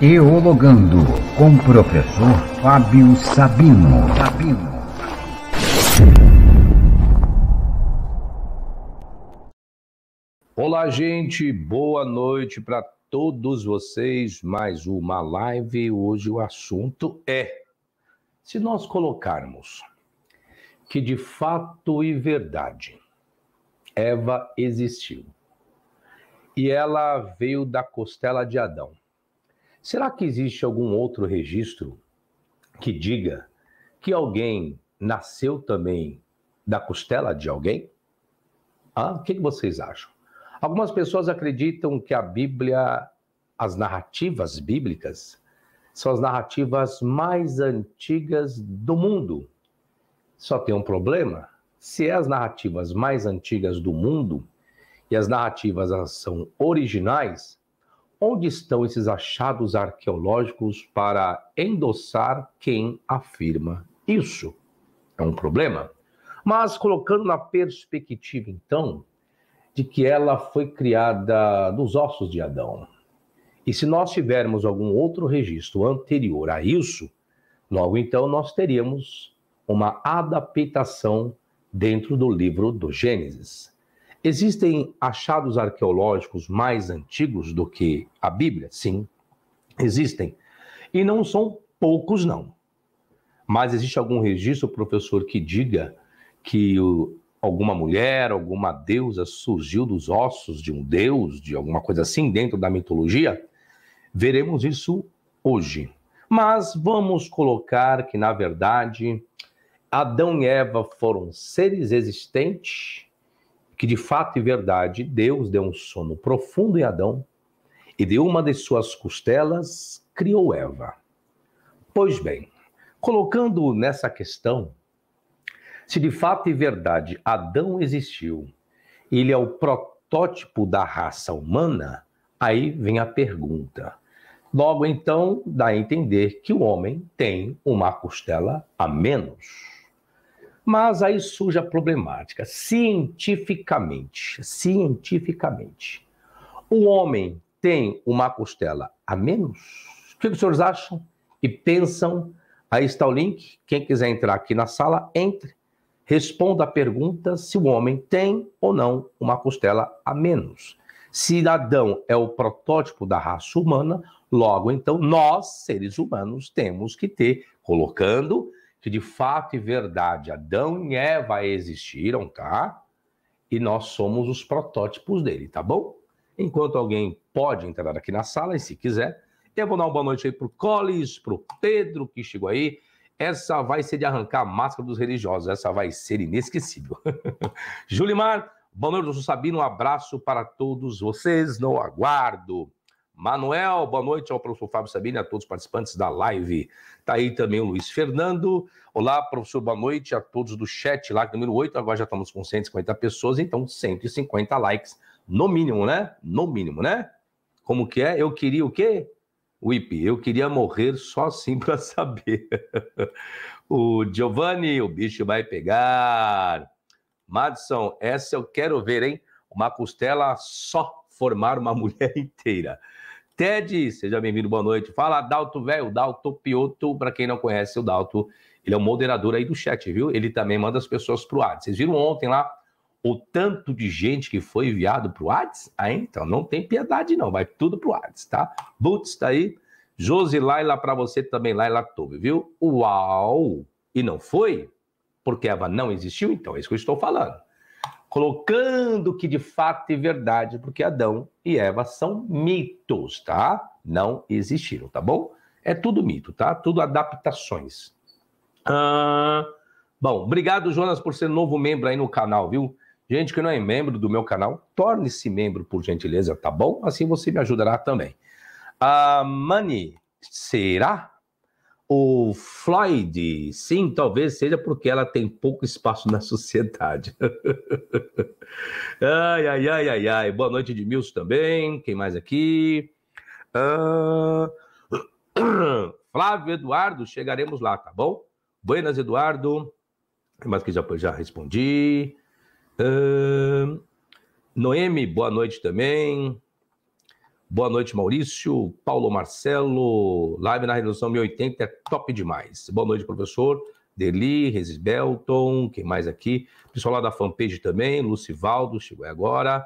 Teologando com o professor Fábio Sabino. Sabino. Olá, gente, boa noite para todos vocês. Mais uma live. Hoje o assunto é: se nós colocarmos que de fato e verdade Eva existiu e ela veio da costela de Adão Será que existe algum outro registro que diga que alguém nasceu também da costela de alguém? Ah, o que, que vocês acham? Algumas pessoas acreditam que a Bíblia, as narrativas bíblicas, são as narrativas mais antigas do mundo. Só tem um problema: se é as narrativas mais antigas do mundo e as narrativas são originais, onde estão esses achados arqueológicos para endossar quem afirma isso? É um problema. Mas colocando na perspectiva, então, de que ela foi criada dos ossos de Adão. E se nós tivermos algum outro registro anterior a isso, logo então nós teríamos uma adaptação dentro do livro do Gênesis. Existem achados arqueológicos mais antigos do que a Bíblia? Sim, existem. E não são poucos, não. Mas existe algum registro, professor, que diga que o, alguma mulher, alguma deusa surgiu dos ossos de um deus, de alguma coisa assim, dentro da mitologia? Veremos isso hoje. Mas vamos colocar que, na verdade, Adão e Eva foram seres existentes que de fato e verdade Deus deu um sono profundo em Adão e de uma de suas costelas criou Eva. Pois bem, colocando nessa questão, se de fato e verdade Adão existiu, ele é o protótipo da raça humana, aí vem a pergunta. Logo então, dá a entender que o homem tem uma costela a menos. Mas aí surge a problemática. Cientificamente, cientificamente, o homem tem uma costela a menos? O que os senhores acham e pensam? Aí está o link. Quem quiser entrar aqui na sala, entre. Responda a pergunta se o homem tem ou não uma costela a menos. Se Adão é o protótipo da raça humana, logo então nós, seres humanos, temos que ter, colocando que de fato e verdade Adão e Eva existiram, tá? E nós somos os protótipos dele, tá bom? Enquanto alguém pode entrar aqui na sala, e se quiser, eu vou dar uma boa noite aí pro Colis, pro Pedro que chegou aí. Essa vai ser de arrancar a máscara dos religiosos, essa vai ser inesquecível. Julimar, boa noite, eu sou Sabino, um abraço para todos vocês, no aguardo. Manuel, boa noite ao professor Fábio Sabini, a todos os participantes da live. Está aí também o Luiz Fernando. Olá, professor, boa noite a todos do chat lá, é número 8. Agora já estamos com 150 pessoas, então 150 likes, no mínimo, né? No mínimo, né? Como que é? Eu queria o quê? Whip, eu queria morrer só assim para saber. o Giovanni, o bicho vai pegar. Madison, essa eu quero ver, hein? Uma costela só formar uma mulher inteira. Ted, seja bem-vindo, boa noite. Fala, Dalto, velho, Dalto Pioto, para quem não conhece o Dalto, ele é o moderador aí do chat, viu? Ele também manda as pessoas pro Whats. Vocês viram ontem lá o tanto de gente que foi enviado pro Whats? Ah, então, não tem piedade não, vai tudo pro Whats, tá? Boots tá aí, Josi Laila para você também, Laila Tube, viu? Uau! E não foi? Porque Eva não existiu? Então, é isso que eu estou falando colocando que de fato é verdade, porque Adão e Eva são mitos, tá? Não existiram, tá bom? É tudo mito, tá? Tudo adaptações. Ah, bom, obrigado, Jonas, por ser novo membro aí no canal, viu? Gente que não é membro do meu canal, torne-se membro, por gentileza, tá bom? Assim você me ajudará também. Ah, Mani, será? o Floyd, sim, talvez seja porque ela tem pouco espaço na sociedade. ai, ai, ai, ai, ai. Boa noite, Edmilson também. Quem mais aqui? Ah, Flávio Eduardo, chegaremos lá, tá bom? Buenas, Eduardo. Mas que já, já respondi. Ah, Noemi, boa noite também. Boa noite, Maurício, Paulo Marcelo, live na redução 1080 é top demais. Boa noite, professor. Deli, Resis Belton, quem mais aqui? Pessoal lá da fanpage também, Lucivaldo, chegou agora.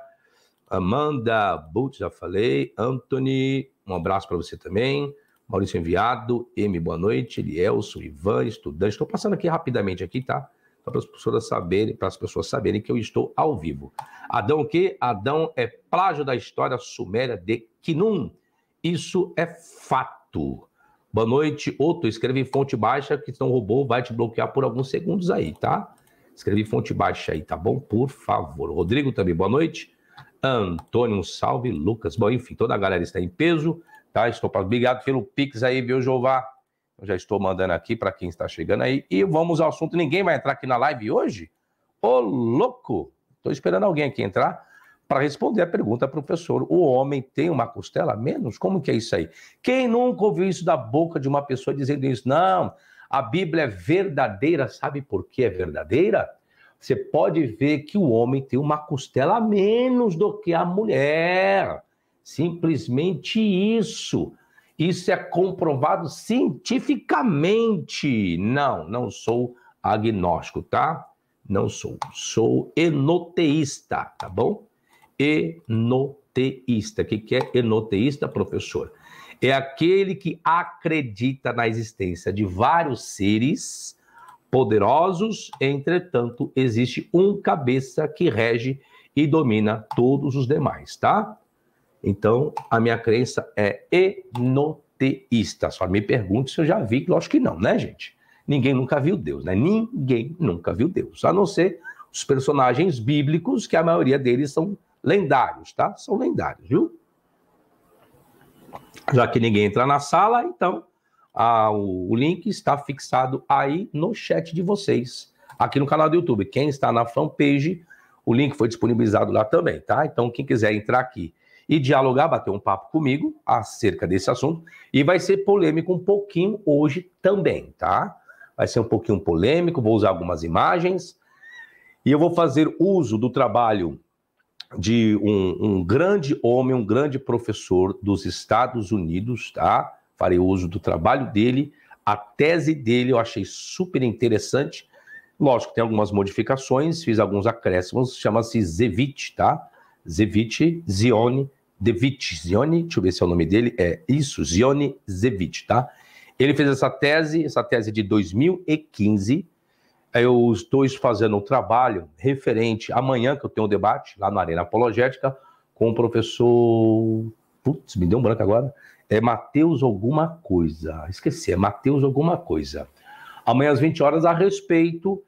Amanda Butz, já falei. Anthony, um abraço para você também. Maurício Enviado, M, boa noite. Elielson, Ivan, estudante. Estou passando aqui rapidamente aqui, tá? para as pessoas saberem, para as pessoas saberem que eu estou ao vivo. Adão o quê? Adão é plágio da história suméria de Quinum. Isso é fato. Boa noite, Otto. Escreve em fonte baixa, que então o robô vai te bloquear por alguns segundos aí, tá? Escreve em fonte baixa aí, tá bom? Por favor. Rodrigo também, boa noite. Antônio, um salve. Lucas, bom, enfim, toda a galera está em peso, tá? Estou para. Obrigado pelo Pix aí, viu, Jová? já estou mandando aqui para quem está chegando aí. E vamos ao assunto. Ninguém vai entrar aqui na live hoje? Ô, louco! Estou esperando alguém aqui entrar para responder a pergunta, professor. O homem tem uma costela menos? Como que é isso aí? Quem nunca ouviu isso da boca de uma pessoa dizendo isso? Não, a Bíblia é verdadeira. Sabe por que é verdadeira? Você pode ver que o homem tem uma costela menos do que a mulher. Simplesmente isso. Isso é comprovado cientificamente. Não, não sou agnóstico, tá? Não sou. Sou enoteísta, tá bom? Enoteísta. O que, é enoteísta, professor? É aquele que acredita na existência de vários seres poderosos, entretanto, existe um cabeça que rege e domina todos os demais, tá? Então, a minha crença é enoteísta. Só me pergunto se eu já vi, lógico que não, né, gente? Ninguém nunca viu Deus, né? Ninguém nunca viu Deus, a não ser os personagens bíblicos, que a maioria deles são lendários, tá? São lendários, viu? Já que ninguém entra na sala, então a, o, o link está fixado aí no chat de vocês, aqui no canal do YouTube. Quem está na fanpage, o link foi disponibilizado lá também, tá? Então, quem quiser entrar aqui e dialogar, bater um papo comigo acerca desse assunto. E vai ser polêmico um pouquinho hoje também, tá? Vai ser um pouquinho polêmico, vou usar algumas imagens. E eu vou fazer uso do trabalho de um, um grande homem, um grande professor dos Estados Unidos, tá? Farei uso do trabalho dele, a tese dele eu achei super interessante. Lógico, tem algumas modificações, fiz alguns acréscimos, chama-se Zevit, tá? Zevit Zione, Devitt, Zioni, deixa eu ver se é o nome dele, é isso, Zioni Zevich, tá? Ele fez essa tese, essa tese de 2015. É, eu estou fazendo um trabalho referente amanhã, que eu tenho um debate lá na Arena Apologética, com o professor. Putz, me deu um branco agora. É Mateus alguma coisa. Esqueci, é Mateus alguma coisa. Amanhã às 20 horas, a respeito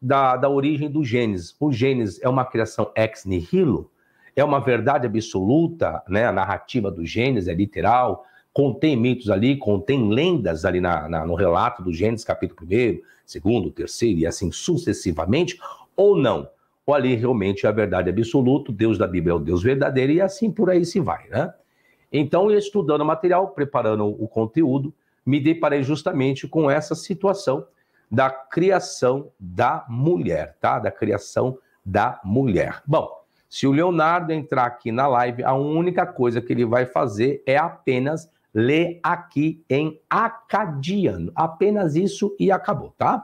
da, da origem do Gênesis. O Gênesis é uma criação ex nihilo? é uma verdade absoluta, né? A narrativa do Gênesis é literal, contém mitos ali, contém lendas ali na, na no relato do Gênesis, capítulo 1, 2, 3 e assim sucessivamente, ou não? Ou ali realmente é a verdade absoluta, Deus da Bíblia é o Deus verdadeiro e assim por aí se vai, né? Então, estudando o material, preparando o conteúdo, me deparei justamente com essa situação da criação da mulher, tá? Da criação da mulher. Bom, se o Leonardo entrar aqui na live, a única coisa que ele vai fazer é apenas ler aqui em acadiano. Apenas isso e acabou, tá?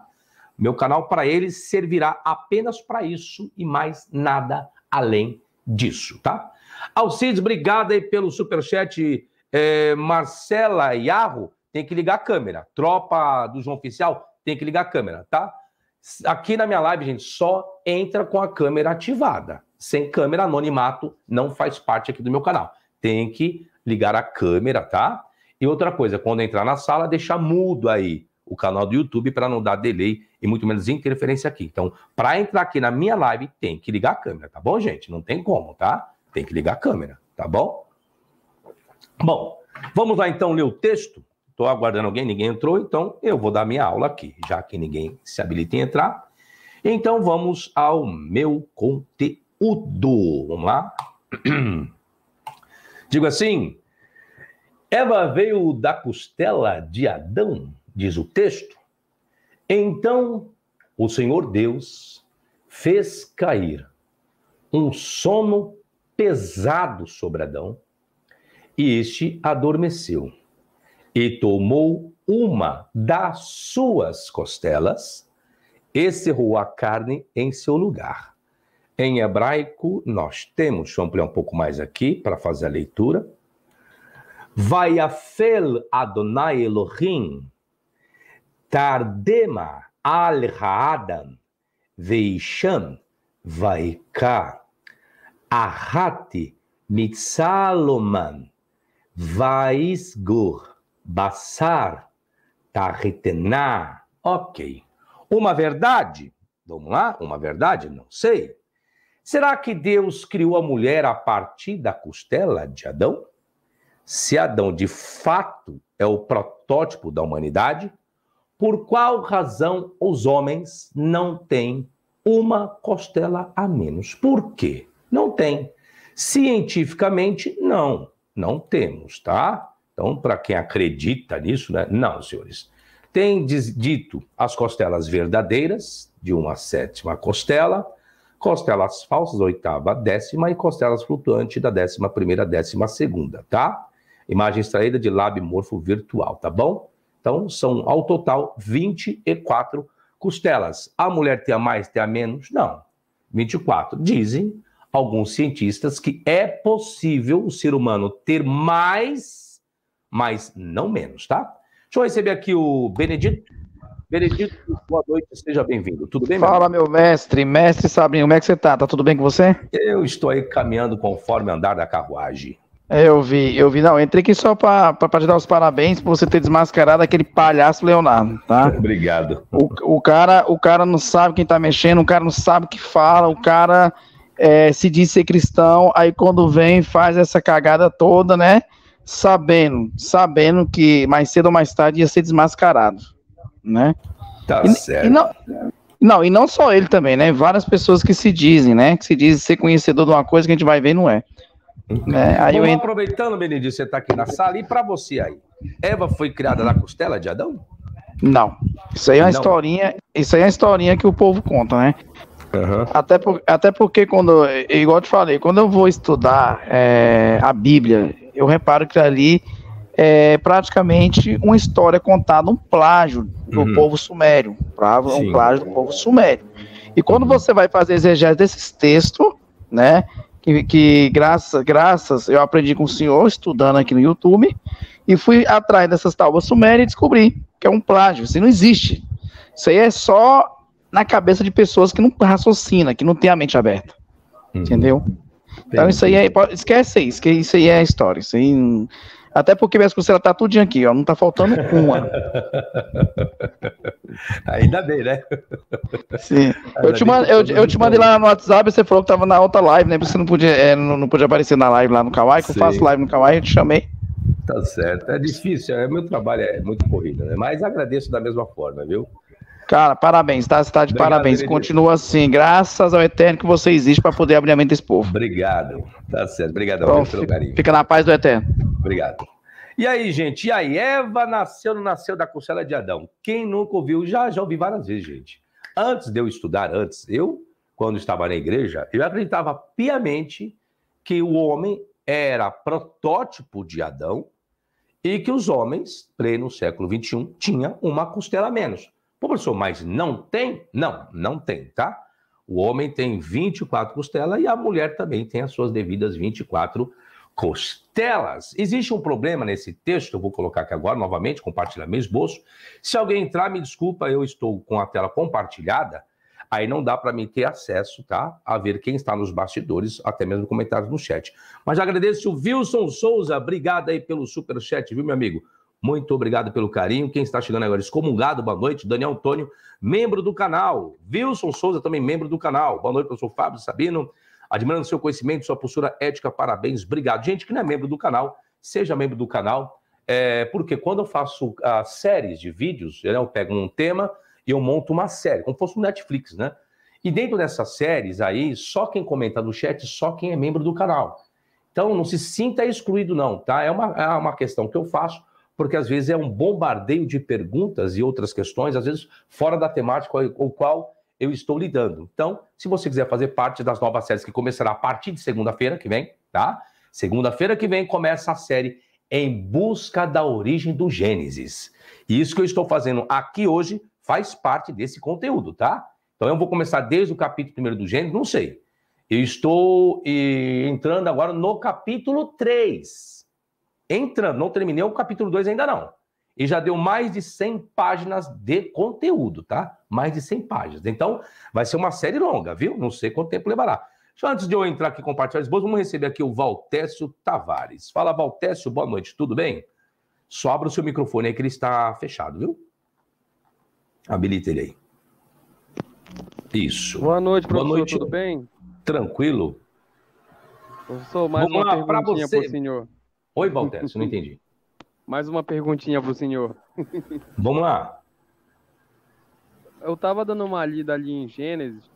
Meu canal para ele servirá apenas para isso e mais nada além disso, tá? Alcides, obrigado aí pelo superchat. É, Marcela Iarro, tem que ligar a câmera. Tropa do João Oficial, tem que ligar a câmera, tá? Aqui na minha live, gente, só entra com a câmera ativada sem câmera, anonimato não faz parte aqui do meu canal. Tem que ligar a câmera, tá? E outra coisa, quando entrar na sala, deixar mudo aí o canal do YouTube para não dar delay e muito menos interferência aqui. Então, para entrar aqui na minha live, tem que ligar a câmera, tá bom, gente? Não tem como, tá? Tem que ligar a câmera, tá bom? Bom, vamos lá então ler o texto. Estou aguardando alguém, ninguém entrou, então eu vou dar minha aula aqui, já que ninguém se habilita em entrar. Então vamos ao meu conteúdo. Udo. Vamos lá? Digo assim: Eva veio da costela de Adão, diz o texto. Então o Senhor Deus fez cair um sono pesado sobre Adão, e este adormeceu, e tomou uma das suas costelas, e cerrou a carne em seu lugar. Em hebraico, nós temos, eu ampliar um pouco mais aqui para fazer a leitura. Vaiafel Adonai Elohim Tardema al Haadam Veisham Vaika Ahati Mitsaloman, Vaisgur Basar Tarretená. Ok. Uma verdade? Vamos lá? Uma verdade? Não sei. Será que Deus criou a mulher a partir da costela de Adão? Se Adão de fato é o protótipo da humanidade, por qual razão os homens não têm uma costela a menos? Por quê? Não tem. Cientificamente, não. Não temos, tá? Então, para quem acredita nisso, né? Não, senhores. Tem dito as costelas verdadeiras, de uma sétima costela, costelas falsas, oitava, décima, e costelas flutuantes da décima primeira, décima segunda, tá? Imagem extraída de lab morfo virtual, tá bom? Então, são ao total 24 costelas. A mulher tem a mais, tem a menos? Não. 24. Dizem alguns cientistas que é possível o ser humano ter mais, mas não menos, tá? Deixa eu receber aqui o Benedito. Benedito, boa noite, seja bem-vindo. Tudo bem, Fala, meu mestre. Mestre Sabrinho, como é que você tá? Tá tudo bem com você? Eu estou aí caminhando conforme andar da carruagem. É, eu vi, eu vi. Não, entrei aqui só para te dar os parabéns por você ter desmascarado aquele palhaço Leonardo, tá? Obrigado. O, o, cara, o cara não sabe quem tá mexendo, o cara não sabe o que fala, o cara é, se diz ser cristão, aí quando vem faz essa cagada toda, né? Sabendo, sabendo que mais cedo ou mais tarde ia ser desmascarado né? Tá e, certo. E não, não, e não só ele também, né? Várias pessoas que se dizem, né? Que se dizem ser conhecedor de uma coisa que a gente vai ver não é. Né? Aí eu aproveitando, Benedito, você está aqui na sala, e para você aí? Eva foi criada na costela de Adão? Não. Isso aí é uma não. historinha. Isso aí é uma historinha que o povo conta, né? Uhum. Até, por, até porque quando, igual eu te falei, quando eu vou estudar é, a Bíblia, eu reparo que ali é praticamente uma história contada, um plágio do uhum. povo sumério, um plágio do povo sumério. E quando uhum. você vai fazer exegese desses textos, né, que, que graças, graças, eu aprendi com o senhor, estudando aqui no YouTube, e fui atrás dessas tábuas sumérias e descobri que é um plágio, isso não existe. Isso aí é só na cabeça de pessoas que não raciocina, que não tem a mente aberta, uhum. entendeu? Então isso aí é, esquece isso, que isso aí é história, isso aí até porque minhas costelas tá tudinho aqui, ó. Não tá faltando uma. Ainda bem, né? Sim. Eu te, mando, eu, eu te, mandei lá no WhatsApp, você falou que tava na outra live, né? Você não podia, é, não, não podia aparecer na live lá no Kawaii, que eu faço live no Kawaii, eu te chamei. Tá certo. É difícil, é, meu trabalho é muito corrido, né? Mas agradeço da mesma forma, viu? Cara, parabéns, tá? Você tá de Obrigado, parabéns. Benedito. Continua assim, graças ao Eterno que você existe para poder abrir a mente desse povo. Obrigado, tá certo. Obrigado, Bom, então, pelo carinho. Fica na paz do Eterno. Obrigado. E aí, gente? E aí, Eva nasceu não nasceu da costela de Adão? Quem nunca ouviu? Já, já ouvi várias vezes, gente. Antes de eu estudar, antes, eu, quando estava na igreja, eu acreditava piamente que o homem era protótipo de Adão e que os homens, pleno século XXI, tinha uma costela a menos. Pô, professor, mas não tem? Não, não tem, tá? O homem tem 24 costelas e a mulher também tem as suas devidas 24 costelas telas. Existe um problema nesse texto, eu vou colocar aqui agora novamente, compartilhar meu esboço. Se alguém entrar, me desculpa, eu estou com a tela compartilhada, aí não dá para mim ter acesso, tá? A ver quem está nos bastidores, até mesmo comentários no chat. Mas agradeço o Wilson Souza, obrigado aí pelo super chat, viu, meu amigo? Muito obrigado pelo carinho. Quem está chegando agora, excomungado, boa noite. Daniel Antônio, membro do canal. Wilson Souza, também membro do canal. Boa noite, professor Fábio Sabino. Admirando seu conhecimento, sua postura ética, parabéns, obrigado. Gente que não é membro do canal, seja membro do canal, é, porque quando eu faço ah, séries de vídeos, né, eu pego um tema e eu monto uma série, como fosse um Netflix, né? E dentro dessas séries aí, só quem comenta no chat, só quem é membro do canal. Então não se sinta excluído, não, tá? É uma, é uma questão que eu faço, porque às vezes é um bombardeio de perguntas e outras questões, às vezes fora da temática ou qual eu estou lidando. Então, se você quiser fazer parte das novas séries que começará a partir de segunda-feira que vem, tá? Segunda-feira que vem começa a série Em Busca da Origem do Gênesis. E isso que eu estou fazendo aqui hoje faz parte desse conteúdo, tá? Então eu vou começar desde o capítulo 1 do Gênesis, não sei. Eu estou entrando agora no capítulo 3. Entrando, não terminei o capítulo 2 ainda não e já deu mais de 100 páginas de conteúdo, tá? Mais de 100 páginas. Então, vai ser uma série longa, viu? Não sei quanto tempo levará. Só antes de eu entrar aqui e compartilhar as boas, vamos receber aqui o Valtécio Tavares. Fala, Valtécio, boa noite, tudo bem? Só abra o seu microfone aí que ele está fechado, viu? Habilita ele aí. Isso. Boa noite, professor, boa noite. tudo bem? Tranquilo? Professor, mais vamos uma lá, perguntinha para o senhor. Oi, Valtécio, não entendi. Mais uma perguntinha pro senhor. Vamos lá. Eu tava dando uma lida ali em Gênesis.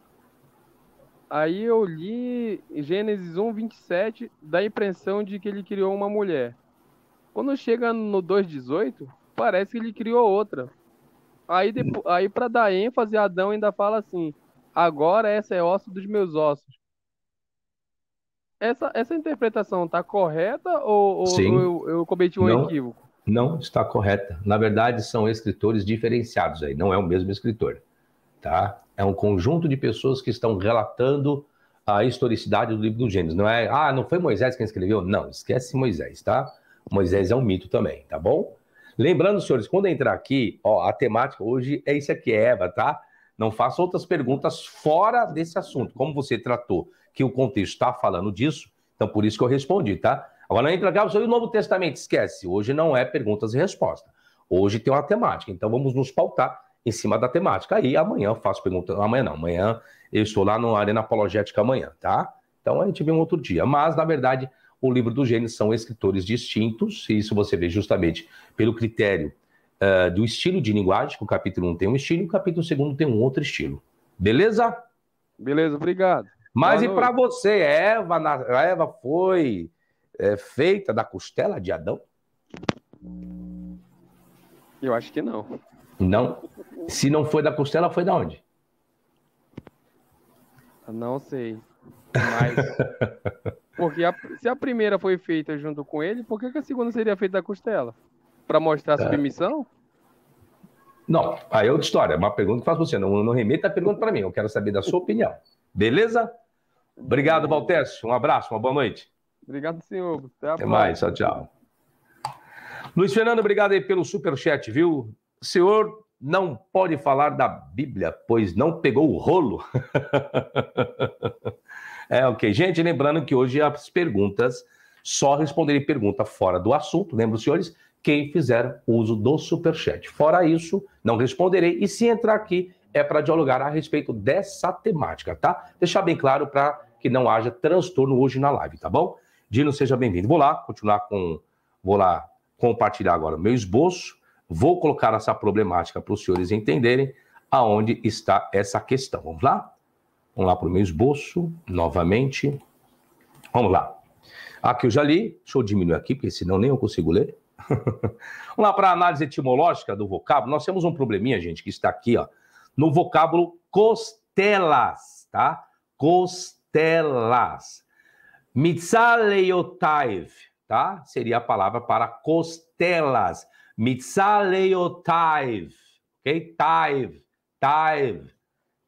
Aí eu li Gênesis 1, 27, dá a impressão de que ele criou uma mulher. Quando chega no 2,18, parece que ele criou outra. Aí, depois, aí para dar ênfase, Adão ainda fala assim: agora essa é osso dos meus ossos. Essa, essa interpretação tá correta ou, ou eu, eu, cometi um Não. equívoco? não está correta. Na verdade, são escritores diferenciados aí, não é o mesmo escritor, tá? É um conjunto de pessoas que estão relatando a historicidade do livro do Gênesis. Não é, ah, não foi Moisés quem escreveu? Não, esquece Moisés, tá? Moisés é um mito também, tá bom? Lembrando, senhores, quando entrar aqui, ó, a temática hoje é isso aqui, é Eva, tá? Não faça outras perguntas fora desse assunto. Como você tratou que o contexto está falando disso, então por isso que eu respondi, tá? Agora, entregava sobre o Novo Testamento, esquece. Hoje não é perguntas e respostas. Hoje tem uma temática, então vamos nos pautar em cima da temática. Aí amanhã eu faço pergunta. Amanhã não, amanhã eu estou lá no Arena Apologética amanhã, tá? Então a gente vê um outro dia. Mas, na verdade, o livro do Gênesis são escritores distintos, e isso você vê justamente pelo critério uh, do estilo de linguagem, que o capítulo 1 tem um estilo, e o capítulo 2 tem um outro estilo. Beleza? Beleza, obrigado. Mas Boa e para você, Eva, na, Eva foi é, feita da costela de Adão? Eu acho que não. Não? Se não foi da costela, foi da onde? Não sei. Mas. Porque a, se a primeira foi feita junto com ele, por que, que a segunda seria feita da costela? Para mostrar a é. submissão? Não, aí é outra história. É uma pergunta que faz você. Não, não remeta a pergunta para mim. Eu quero saber da sua opinião. Beleza? Obrigado, Valtécio. Um abraço, uma boa noite. Obrigado, senhor. Até, Até mais, tchau, tchau. Luiz Fernando, obrigado aí pelo superchat, viu? O senhor não pode falar da Bíblia, pois não pegou o rolo. é, ok. Gente, lembrando que hoje as perguntas, só responderei pergunta fora do assunto, lembra os senhores? Quem fizer uso do superchat. Fora isso, não responderei. E se entrar aqui, é para dialogar a respeito dessa temática, tá? Deixar bem claro para que não haja transtorno hoje na live, tá bom? Dino, seja bem-vindo. Vou lá continuar com. Vou lá compartilhar agora meu esboço. Vou colocar essa problemática para os senhores entenderem aonde está essa questão. Vamos lá? Vamos lá para o meu esboço novamente. Vamos lá. Aqui eu já li, deixa eu diminuir aqui, porque senão nem eu consigo ler. Vamos lá para a análise etimológica do vocábulo. Nós temos um probleminha, gente, que está aqui, ó, no vocábulo costelas, tá? Costelas. Mitzaleiotai, tá? Seria a palavra para costelas. Mitzaleiotai, ok? Taiv, taiv,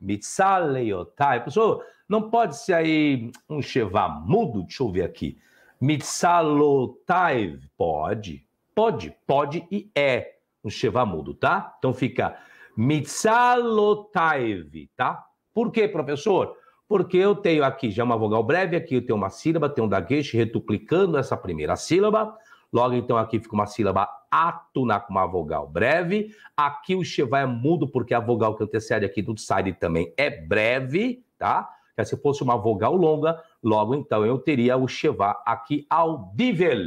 mitzaleiotai. Pessoal, não pode ser aí um chevar mudo? Deixa eu ver aqui. Mitzalotai, pode, pode, pode e é um chevar mudo, tá? Então fica mitzalotaiv, tá? Por quê, professor? Porque eu tenho aqui já uma vogal breve, aqui eu tenho uma sílaba, tenho um dagueixe retuplicando essa primeira sílaba. Logo, então, aqui fica uma sílaba átona com uma vogal breve. Aqui o chevá é mudo, porque a vogal que antecede aqui do side também é breve, tá? É se fosse uma vogal longa, logo, então, eu teria o chevá aqui audível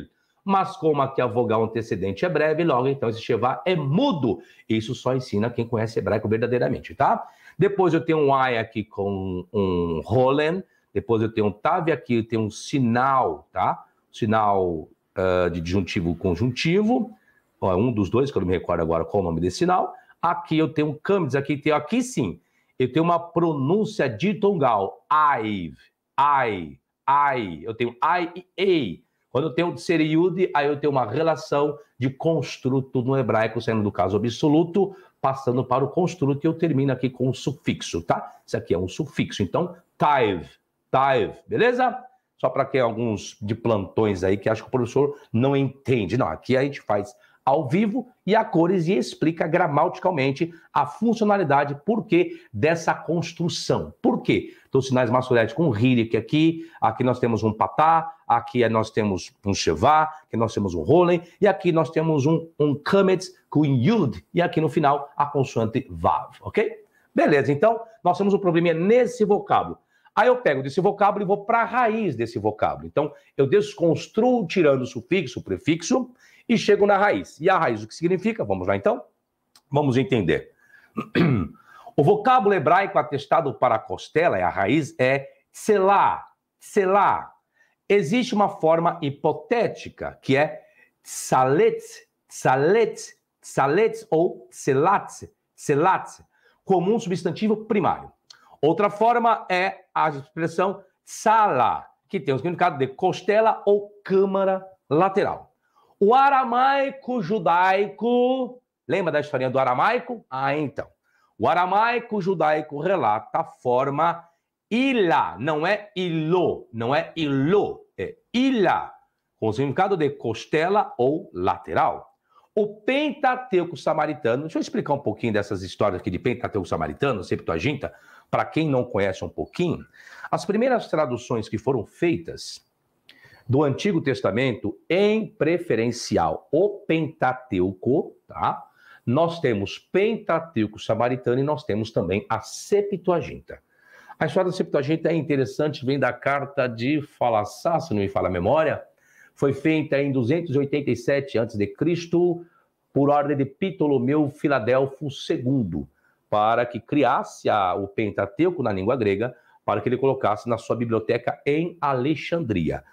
mas como aqui a vogal antecedente é breve, logo então esse chevar é mudo. Isso só ensina quem conhece hebraico verdadeiramente, tá? Depois eu tenho um Ai aqui com um Roland. Depois eu tenho um tavi aqui, eu tenho um sinal, tá? Sinal uh, de disjuntivo conjuntivo. Ó, é um dos dois, que eu não me recordo agora qual o nome desse sinal. Aqui eu tenho um Camis, aqui tenho aqui sim. Eu tenho uma pronúncia ditongal. I, I, I. Eu tenho I e ei. Quando eu tenho tseriude, aí eu tenho uma relação de construto no hebraico, sendo do caso absoluto, passando para o construto, e eu termino aqui com o sufixo, tá? Isso aqui é um sufixo. Então, tive, tive, beleza? Só para que alguns de plantões aí que acho que o professor não entende. Não, aqui a gente faz ao vivo e a cores e explica gramaticalmente a funcionalidade, por que dessa construção. Por quê? dos então, sinais masculinos com um é aqui, aqui nós temos um Patá, é, aqui nós temos um Shevá, aqui nós temos um Rolen, e aqui nós temos um, um Kametz com Yud, e aqui no final a consoante Vav, ok? Beleza, então nós temos um probleminha nesse vocábulo. Aí eu pego desse vocábulo e vou para a raiz desse vocábulo. Então, eu desconstruo tirando o sufixo, o prefixo, e chego na raiz. E a raiz, o que significa? Vamos lá, então? Vamos entender. O vocábulo hebraico atestado para a costela, e é a raiz, é tselá, tselá. Existe uma forma hipotética, que é tsalet, tsalet, tsalet ou tselatz, tselatz, como um substantivo primário. Outra forma é a expressão sala, que tem o significado de costela ou câmara lateral. O aramaico judaico, lembra da historinha do aramaico? Ah, então. O aramaico judaico relata a forma ilá, não é ilô, não é ilô, é ilá, com o significado de costela ou lateral. O Pentateuco Samaritano, deixa eu explicar um pouquinho dessas histórias aqui de Pentateuco Samaritano, Septuaginta, para quem não conhece um pouquinho. As primeiras traduções que foram feitas do Antigo Testamento, em preferencial o Pentateuco, tá? nós temos Pentateuco Samaritano e nós temos também a Septuaginta. A história da Septuaginta é interessante, vem da carta de Falassá, se não me fala a memória. Foi feita em 287 a.C., por ordem de Ptolomeu Filadelfo II, para que criasse a, o Pentateuco na língua grega, para que ele colocasse na sua biblioteca em Alexandria.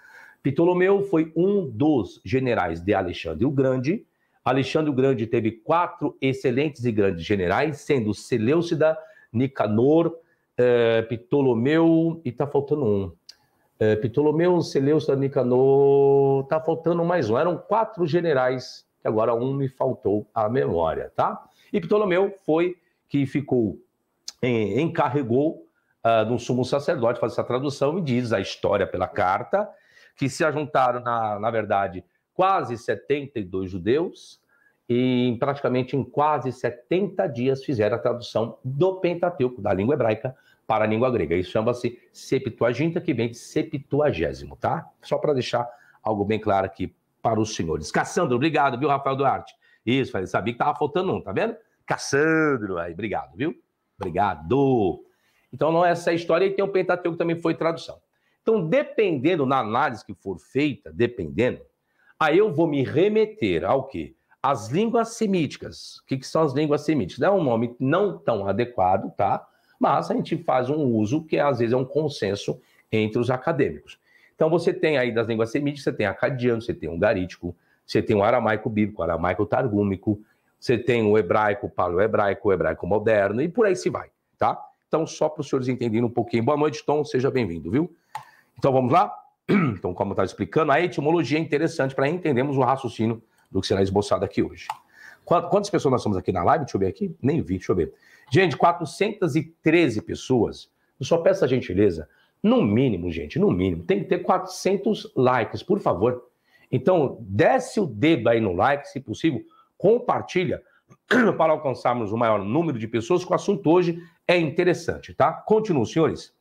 Ptolomeu foi um dos generais de Alexandre o Grande, Alexandre o Grande teve quatro excelentes e grandes generais, sendo Seleucida, Nicanor, é, Ptolomeu e tá faltando um. É, Ptolomeu, Seleucida, Nicanor, tá faltando mais um. Eram quatro generais, que agora um me faltou a memória, tá? E Ptolomeu foi que ficou, em, eh, encarregou uh, ah, no sumo sacerdote fazer essa tradução e diz a história pela carta, que se ajuntaram, na, na verdade, quase 72 judeus e praticamente em quase 70 dias fizeram a tradução do Pentateuco, da língua hebraica, para a língua grega. Isso chama-se Septuaginta, que vem de Septuagésimo, tá? Só para deixar algo bem claro aqui para os senhores. Cassandro, obrigado, viu, Rafael Duarte? Isso, falei, sabia que estava faltando um, tá vendo? Cassandro, aí, obrigado, viu? Obrigado. Então, não é essa a história, e tem o Pentateuco também foi tradução. Então, dependendo na análise que for feita, dependendo, Aí eu vou me remeter ao quê? As línguas semíticas. O que, que, são as línguas semíticas? É um nome não tão adequado, tá? Mas a gente faz um uso que às vezes é um consenso entre os acadêmicos. Então você tem aí das línguas semíticas, você tem acadiano, você tem ungarítico, você tem o aramaico bíblico, o aramaico targúmico, você tem o hebraico, o paleo-hebraico, o hebraico moderno e por aí se vai, tá? Então só para os senhores entenderem um pouquinho. Boa noite, Tom, seja bem-vindo, viu? Então vamos lá? Então, como eu estava explicando, a etimologia é interessante para entendermos o raciocínio do que será esboçado aqui hoje. Quantas pessoas nós somos aqui na live? Deixa eu ver aqui. Nem vi, deixa eu ver. Gente, 413 pessoas. Eu só peço a gentileza. No mínimo, gente, no mínimo, tem que ter 400 likes, por favor. Então, desce o dedo aí no like, se possível, compartilha para alcançarmos o maior número de pessoas, que o assunto hoje é interessante, tá? Continuo, senhores.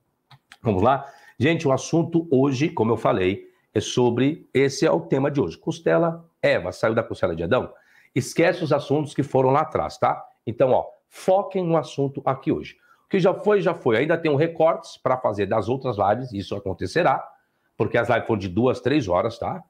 Vamos lá. Gente, o assunto hoje, como eu falei, é sobre. Esse é o tema de hoje. Costela Eva saiu da costela de Adão? Esquece os assuntos que foram lá atrás, tá? Então, ó, foquem no assunto aqui hoje. O que já foi, já foi. Ainda tem um recortes para fazer das outras lives, isso acontecerá, porque as lives foram de duas, três horas, tá?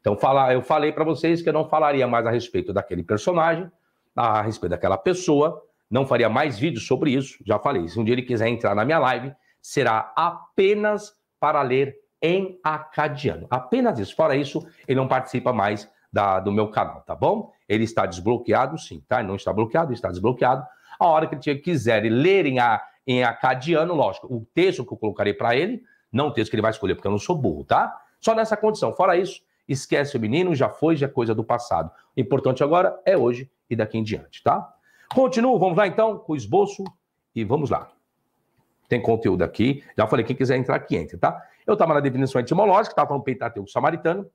Então, falar, eu falei para vocês que eu não falaria mais a respeito daquele personagem, a respeito daquela pessoa, não faria mais vídeos sobre isso, já falei. Se um dia ele quiser entrar na minha live, será apenas para ler em acadiano. Apenas isso. Fora isso, ele não participa mais da, do meu canal, tá bom? Ele está desbloqueado, sim, tá? Ele não está bloqueado, está desbloqueado. A hora que ele quiser ler em, a, em acadiano, lógico, o texto que eu colocarei para ele, não o texto que ele vai escolher, porque eu não sou burro, tá? Só nessa condição. Fora isso, esquece o menino, já foi, já é coisa do passado. O importante agora é hoje e daqui em diante, tá? Continuo, vamos lá então com o esboço e vamos lá. Tem conteúdo aqui. Já falei, quem quiser entrar aqui, entra tá? Eu estava na definição etimológica, estava falando Pentateuco Samaritano.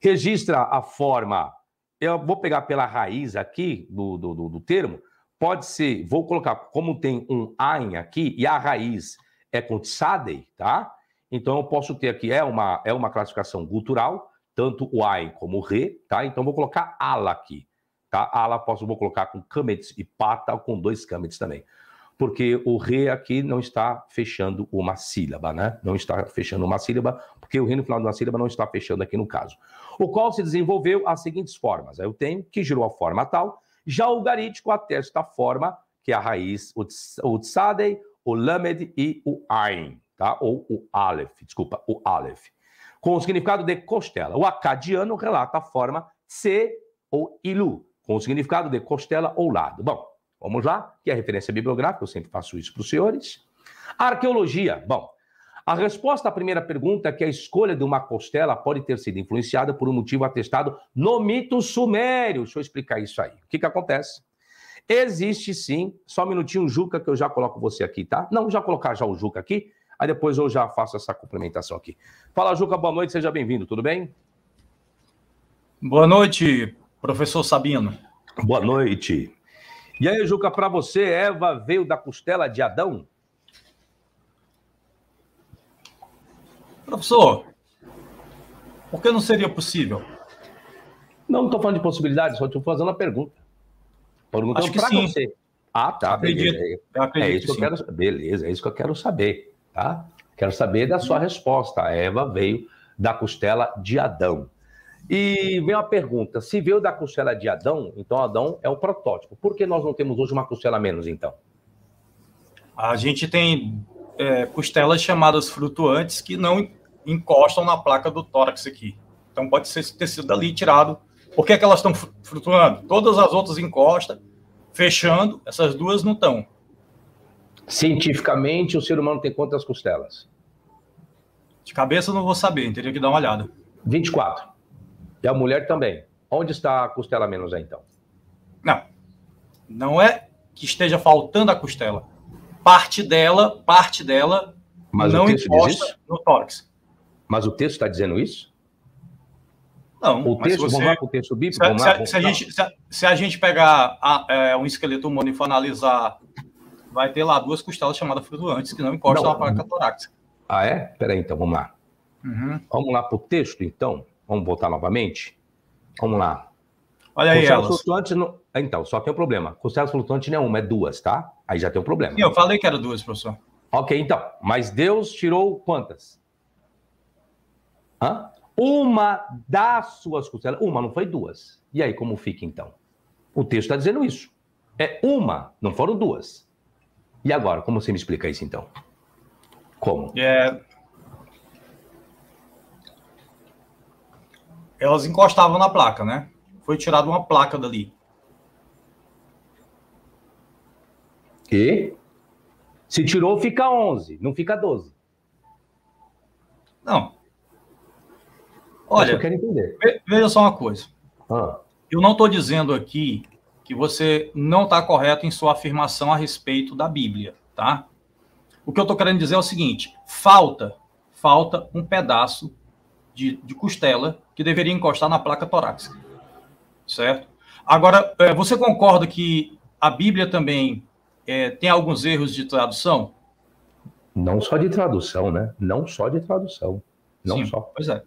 Registra a forma. Eu vou pegar pela raiz aqui do, do, do, do termo. Pode ser, vou colocar, como tem um ein aqui, e a raiz é com tsadei, tá? Então eu posso ter aqui, é uma, é uma classificação cultural, tanto o ein como o re, tá? Então vou colocar ala aqui, tá? Ala posso, vou colocar com camets e pata, ou com dois camets também porque o re aqui não está fechando uma sílaba, né? Não está fechando uma sílaba, porque o re no final de uma sílaba não está fechando aqui no caso. O qual se desenvolveu as seguintes formas. Eu tenho que girou a forma tal, já o garítico atesta a forma que é a raiz, o tsadei, o lamed e o ain, tá? Ou o aleph, desculpa, o aleph. Com o significado de costela. O acadiano relata a forma se ou ilu, com o significado de costela ou lado. Bom, Vamos lá, que é a referência bibliográfica, eu sempre faço isso para os senhores. Arqueologia. Bom, a resposta à primeira pergunta é que a escolha de uma costela pode ter sido influenciada por um motivo atestado no mito sumério. Deixa eu explicar isso aí. O que, que acontece? Existe sim, só um minutinho, Juca, que eu já coloco você aqui, tá? Não, já colocar já o Juca aqui, aí depois eu já faço essa complementação aqui. Fala, Juca, boa noite, seja bem-vindo, tudo bem? Boa noite, professor Sabino. Boa noite. E aí, Juca, para você, Eva veio da costela de Adão? Professor, por que não seria possível? Não estou falando de possibilidades, só estou fazendo a pergunta. Perguntando Acho que sim. Você. Ah, tá. Acredito. Beleza. acredito é isso que, eu quero... Beleza, é isso que eu quero saber, tá? Quero saber da sua resposta. A Eva veio da costela de Adão. E vem uma pergunta: se veio da costela de Adão, então Adão é um protótipo. Por que nós não temos hoje uma costela menos, então? A gente tem é, costelas chamadas flutuantes que não encostam na placa do tórax aqui. Então pode ser sido tecido dali tirado. Por que, é que elas estão flutuando? Todas as outras encostam, fechando, essas duas não estão. Cientificamente, o ser humano tem quantas costelas? De cabeça não vou saber, teria que dar uma olhada. 24. E a mulher também. Onde está a costela menos aí, então? Não. Não é que esteja faltando a costela. Parte dela, parte dela Mas não encosta no tórax. Mas o texto está dizendo isso? Não. O texto, você... vamos lá para o texto bíblico? Se, a, se, a, gente, se, se a gente pegar a, é, um esqueleto humano e for analisar, vai ter lá duas costelas chamadas flutuantes que não encostam não. na placa torácica. Ah, é? Peraí, então, vamos lá. Uhum. Vamos lá para o texto, então. Vamos voltar novamente? Vamos lá. Olha aí, elas. flutuante não... Ah, então, só tem um problema. Costelas flutuante não é uma, é duas, tá? Aí já tem um problema. Sim, eu falei que era duas, professor. Ok, então. Mas Deus tirou quantas? Hã? Uma das suas costelas. Uma, não foi duas. E aí, como fica então? O texto está dizendo isso. É uma, não foram duas. E agora, como você me explica isso então? Como? É, elas encostavam na placa, né? Foi tirada uma placa dali. Que? Se tirou, fica 11, não fica 12. Não. Olha, eu quero entender. veja só uma coisa. Ah. Eu não estou dizendo aqui que você não está correto em sua afirmação a respeito da Bíblia, tá? O que eu estou querendo dizer é o seguinte: falta, falta um pedaço de, de costela que deveria encostar na placa torácica. Certo? Agora, é, você concorda que a Bíblia também é, tem alguns erros de tradução? Não só de tradução, né? Não só de tradução. Não Sim, só. Pois é.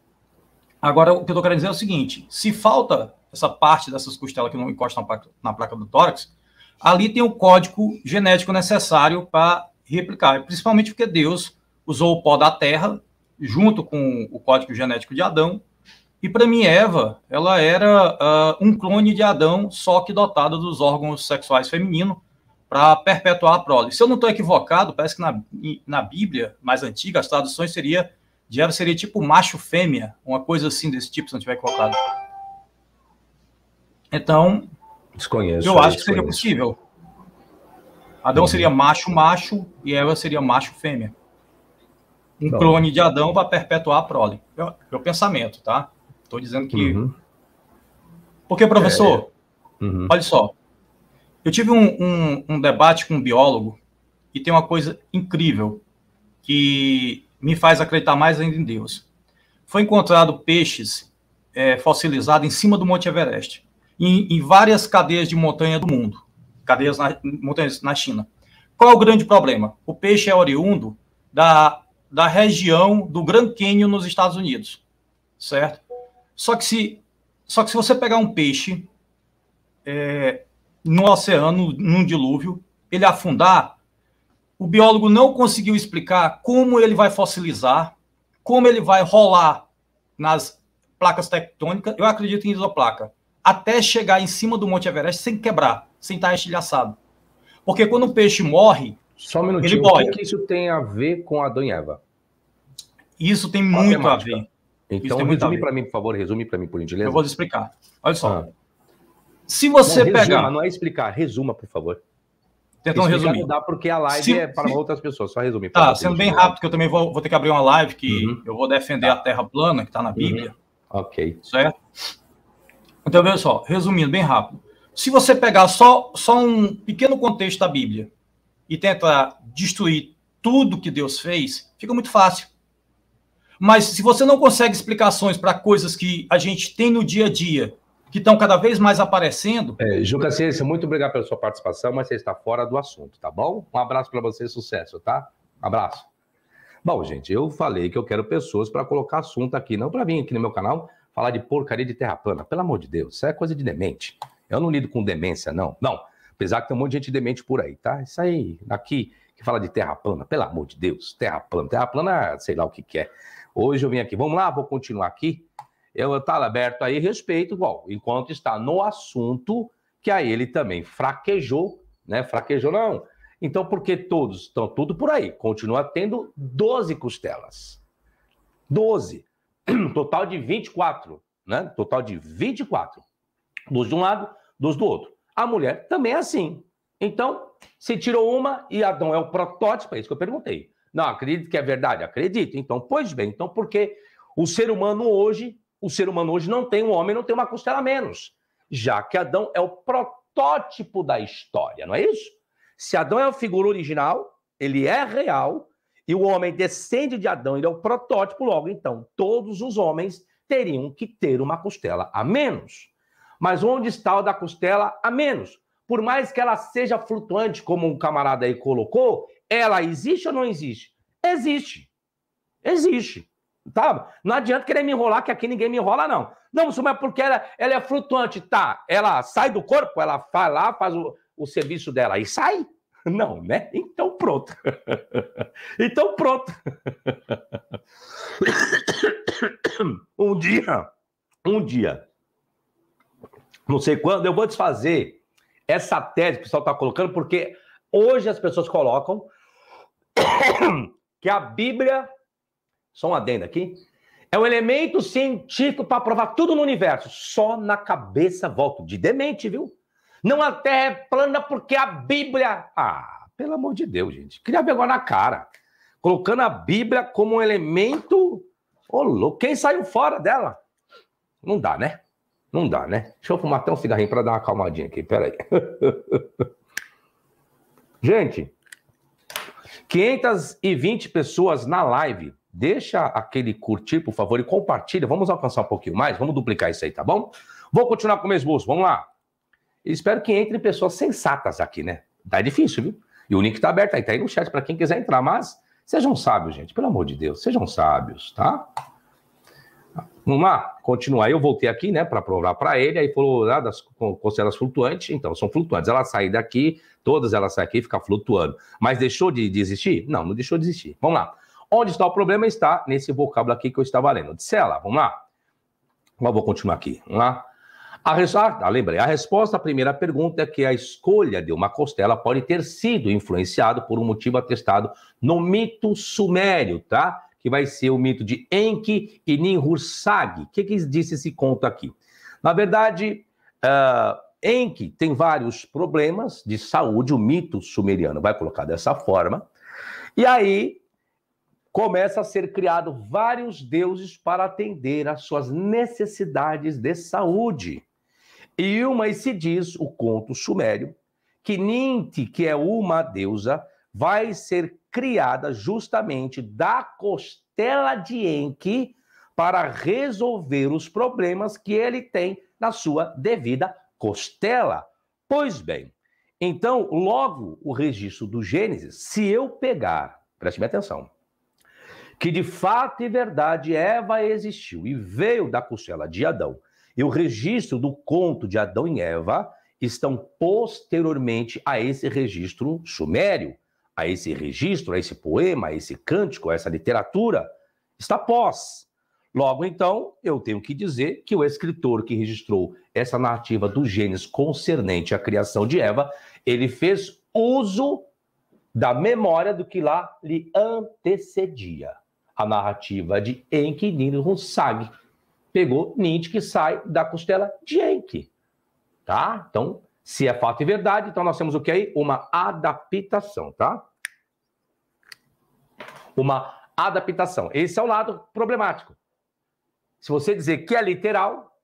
Agora, o que eu estou querendo dizer é o seguinte: se falta essa parte dessas costelas que não encostam na placa, na placa do tórax, ali tem o código genético necessário para replicar, principalmente porque Deus usou o pó da terra junto com o código genético de Adão. E para mim, Eva, ela era uh, um clone de Adão, só que dotada dos órgãos sexuais femininos para perpetuar a prole. Se eu não estou equivocado, parece que na, na Bíblia mais antiga, as traduções seria de Eva seria tipo macho-fêmea, uma coisa assim desse tipo, se não estiver equivocado. Então, desconheço, eu acho que seria possível. Adão uhum. seria macho-macho e Eva seria macho-fêmea um Bom. clone de Adão vai perpetuar a prole. Meu, é meu pensamento, tá? Estou dizendo que. Uhum. Porque, professor, é... uhum. olha só. Eu tive um, um, um debate com um biólogo e tem uma coisa incrível que me faz acreditar mais ainda em Deus. Foi encontrado peixes é, fossilizados em cima do Monte Everest, em, em, várias cadeias de montanha do mundo, cadeias na, montanhas na China. Qual é o grande problema? O peixe é oriundo da da região do Grand Canyon nos Estados Unidos, certo? Só que se, só que se você pegar um peixe é, no oceano, num dilúvio, ele afundar, o biólogo não conseguiu explicar como ele vai fossilizar, como ele vai rolar nas placas tectônicas, eu acredito em isoplaca, até chegar em cima do Monte Everest sem quebrar, sem estar estilhaçado. Porque quando o peixe morre, só um minutinho. Ele o que, que, isso tem a ver com Adão e Eva? Isso tem muito a ver. Então, resume para mim, por favor, resume para mim, por gentileza. Eu vou explicar. Olha só. Ah. Se você não, resuma, pegar. Não é explicar, resuma, por favor. Tentando resumir. Não dá porque a live se... é para outras pessoas, só resumir. Tá, sendo bem rápido, que eu também vou, vou, ter que abrir uma live que uhum. eu vou defender tá. a Terra plana, que está na uhum. Bíblia. Uhum. Ok. Certo? Então, veja só, resumindo bem rápido. Se você pegar só, só um pequeno contexto da Bíblia, e tenta destruir tudo que Deus fez, fica muito fácil. Mas se você não consegue explicações para coisas que a gente tem no dia a dia, que estão cada vez mais aparecendo. É, Juca Ciência, muito obrigado pela sua participação, mas você está fora do assunto, tá bom? Um abraço para você, sucesso, tá? abraço. Bom, gente, eu falei que eu quero pessoas para colocar assunto aqui, não para vir aqui no meu canal falar de porcaria de terra plana. Pelo amor de Deus, isso é coisa de demente. Eu não lido com demência, não. Não. Apesar que tem um monte de gente demente por aí, tá? Isso aí, aqui, que fala de terra plana, pelo amor de Deus, terra plana, terra plana, sei lá o que quer. É. Hoje eu vim aqui, vamos lá, vou continuar aqui. Eu estava aberto aí, respeito, bom, enquanto está no assunto, que aí ele também fraquejou, né? Fraquejou, não. Então, porque todos estão tudo por aí? Continua tendo 12 costelas. 12. Total de 24, né? Total de 24. Dos de um lado, dos do outro. A mulher também é assim. Então, se tirou uma e Adão é o protótipo, é isso que eu perguntei. Não, acredito que é verdade? Acredito. Então, pois bem, então porque o ser humano hoje, o ser humano hoje não tem um homem, não tem uma costela a menos, já que Adão é o protótipo da história, não é isso? Se Adão é a figura original, ele é real, e o homem descende de Adão, ele é o protótipo, logo então, todos os homens teriam que ter uma costela a menos. Mas onde está o da costela a menos? Por mais que ela seja flutuante, como um camarada aí colocou, ela existe ou não existe? Existe. Existe. Tá? Não adianta querer me enrolar, que aqui ninguém me enrola, não. Não, mas é porque ela, ela é flutuante. Tá, ela sai do corpo, ela vai lá, faz o, o serviço dela e sai? Não, né? Então pronto. então pronto. um dia, um dia, não sei quando, eu vou desfazer essa tese que o pessoal está colocando, porque hoje as pessoas colocam que a Bíblia, só um adendo aqui, é um elemento científico para provar tudo no universo, só na cabeça, volto, de demente, viu? Não a Terra é plana porque a Bíblia... Ah, pelo amor de Deus, gente, queria vergonha na cara, colocando a Bíblia como um elemento... Ô, louco, quem saiu fora dela? Não dá, né? Não dá, né? Deixa eu fumar até um cigarrinho para dar uma acalmadinha aqui, peraí. Gente, 520 pessoas na live. Deixa aquele curtir, por favor, e compartilha. Vamos alcançar um pouquinho mais, vamos duplicar isso aí, tá bom? Vou continuar com o meu esboço, vamos lá. Espero que entrem pessoas sensatas aqui, né? Tá difícil, viu? E o link tá aberto aí, tá aí no chat para quem quiser entrar, mas sejam sábios, gente, pelo amor de Deus, sejam sábios, tá? Vamos lá, continuar. Eu voltei aqui, né, para provar para ele, aí falou ah, das costelas flutuantes, então são flutuantes. Ela sai daqui, todas elas saem aqui e fica flutuando. Mas deixou de, desistir? existir? Não, não deixou de existir. Vamos lá. Onde está o problema? Está nesse vocábulo aqui que eu estava lendo. Disse ela, vamos lá. Mas vou continuar aqui, vamos lá. A res... ah, tá, lembrei. A resposta à primeira pergunta é que a escolha de uma costela pode ter sido influenciado por um motivo atestado no mito sumério, tá? que vai ser o mito de Enki e Ninhursag. O que, que disse esse conto aqui? Na verdade, uh, Enki tem vários problemas de saúde, o mito sumeriano vai colocar dessa forma. E aí começa a ser criado vários deuses para atender às suas necessidades de saúde. E uma e se diz o conto sumério que Ninti, que é uma deusa, vai ser criada justamente da costela de Enki para resolver os problemas que ele tem na sua devida costela. Pois bem, então, logo o registro do Gênesis, se eu pegar, preste minha atenção, que de fato e verdade Eva existiu e veio da costela de Adão, e o registro do conto de Adão e Eva estão posteriormente a esse registro sumério a esse registro, a esse poema, a esse cântico, a essa literatura, está pós. Logo, então, eu tenho que dizer que o escritor que registrou essa narrativa do Gênesis concernente à criação de Eva, ele fez uso da memória do que lá lhe antecedia. A narrativa de Enki Nirhunsag pegou Nietzsche que sai da costela de Enki. Tá? Então, se é fato e verdade, então nós temos o que aí? Uma adaptação, tá? Uma adaptação. Esse é o lado problemático. Se você dizer que é literal,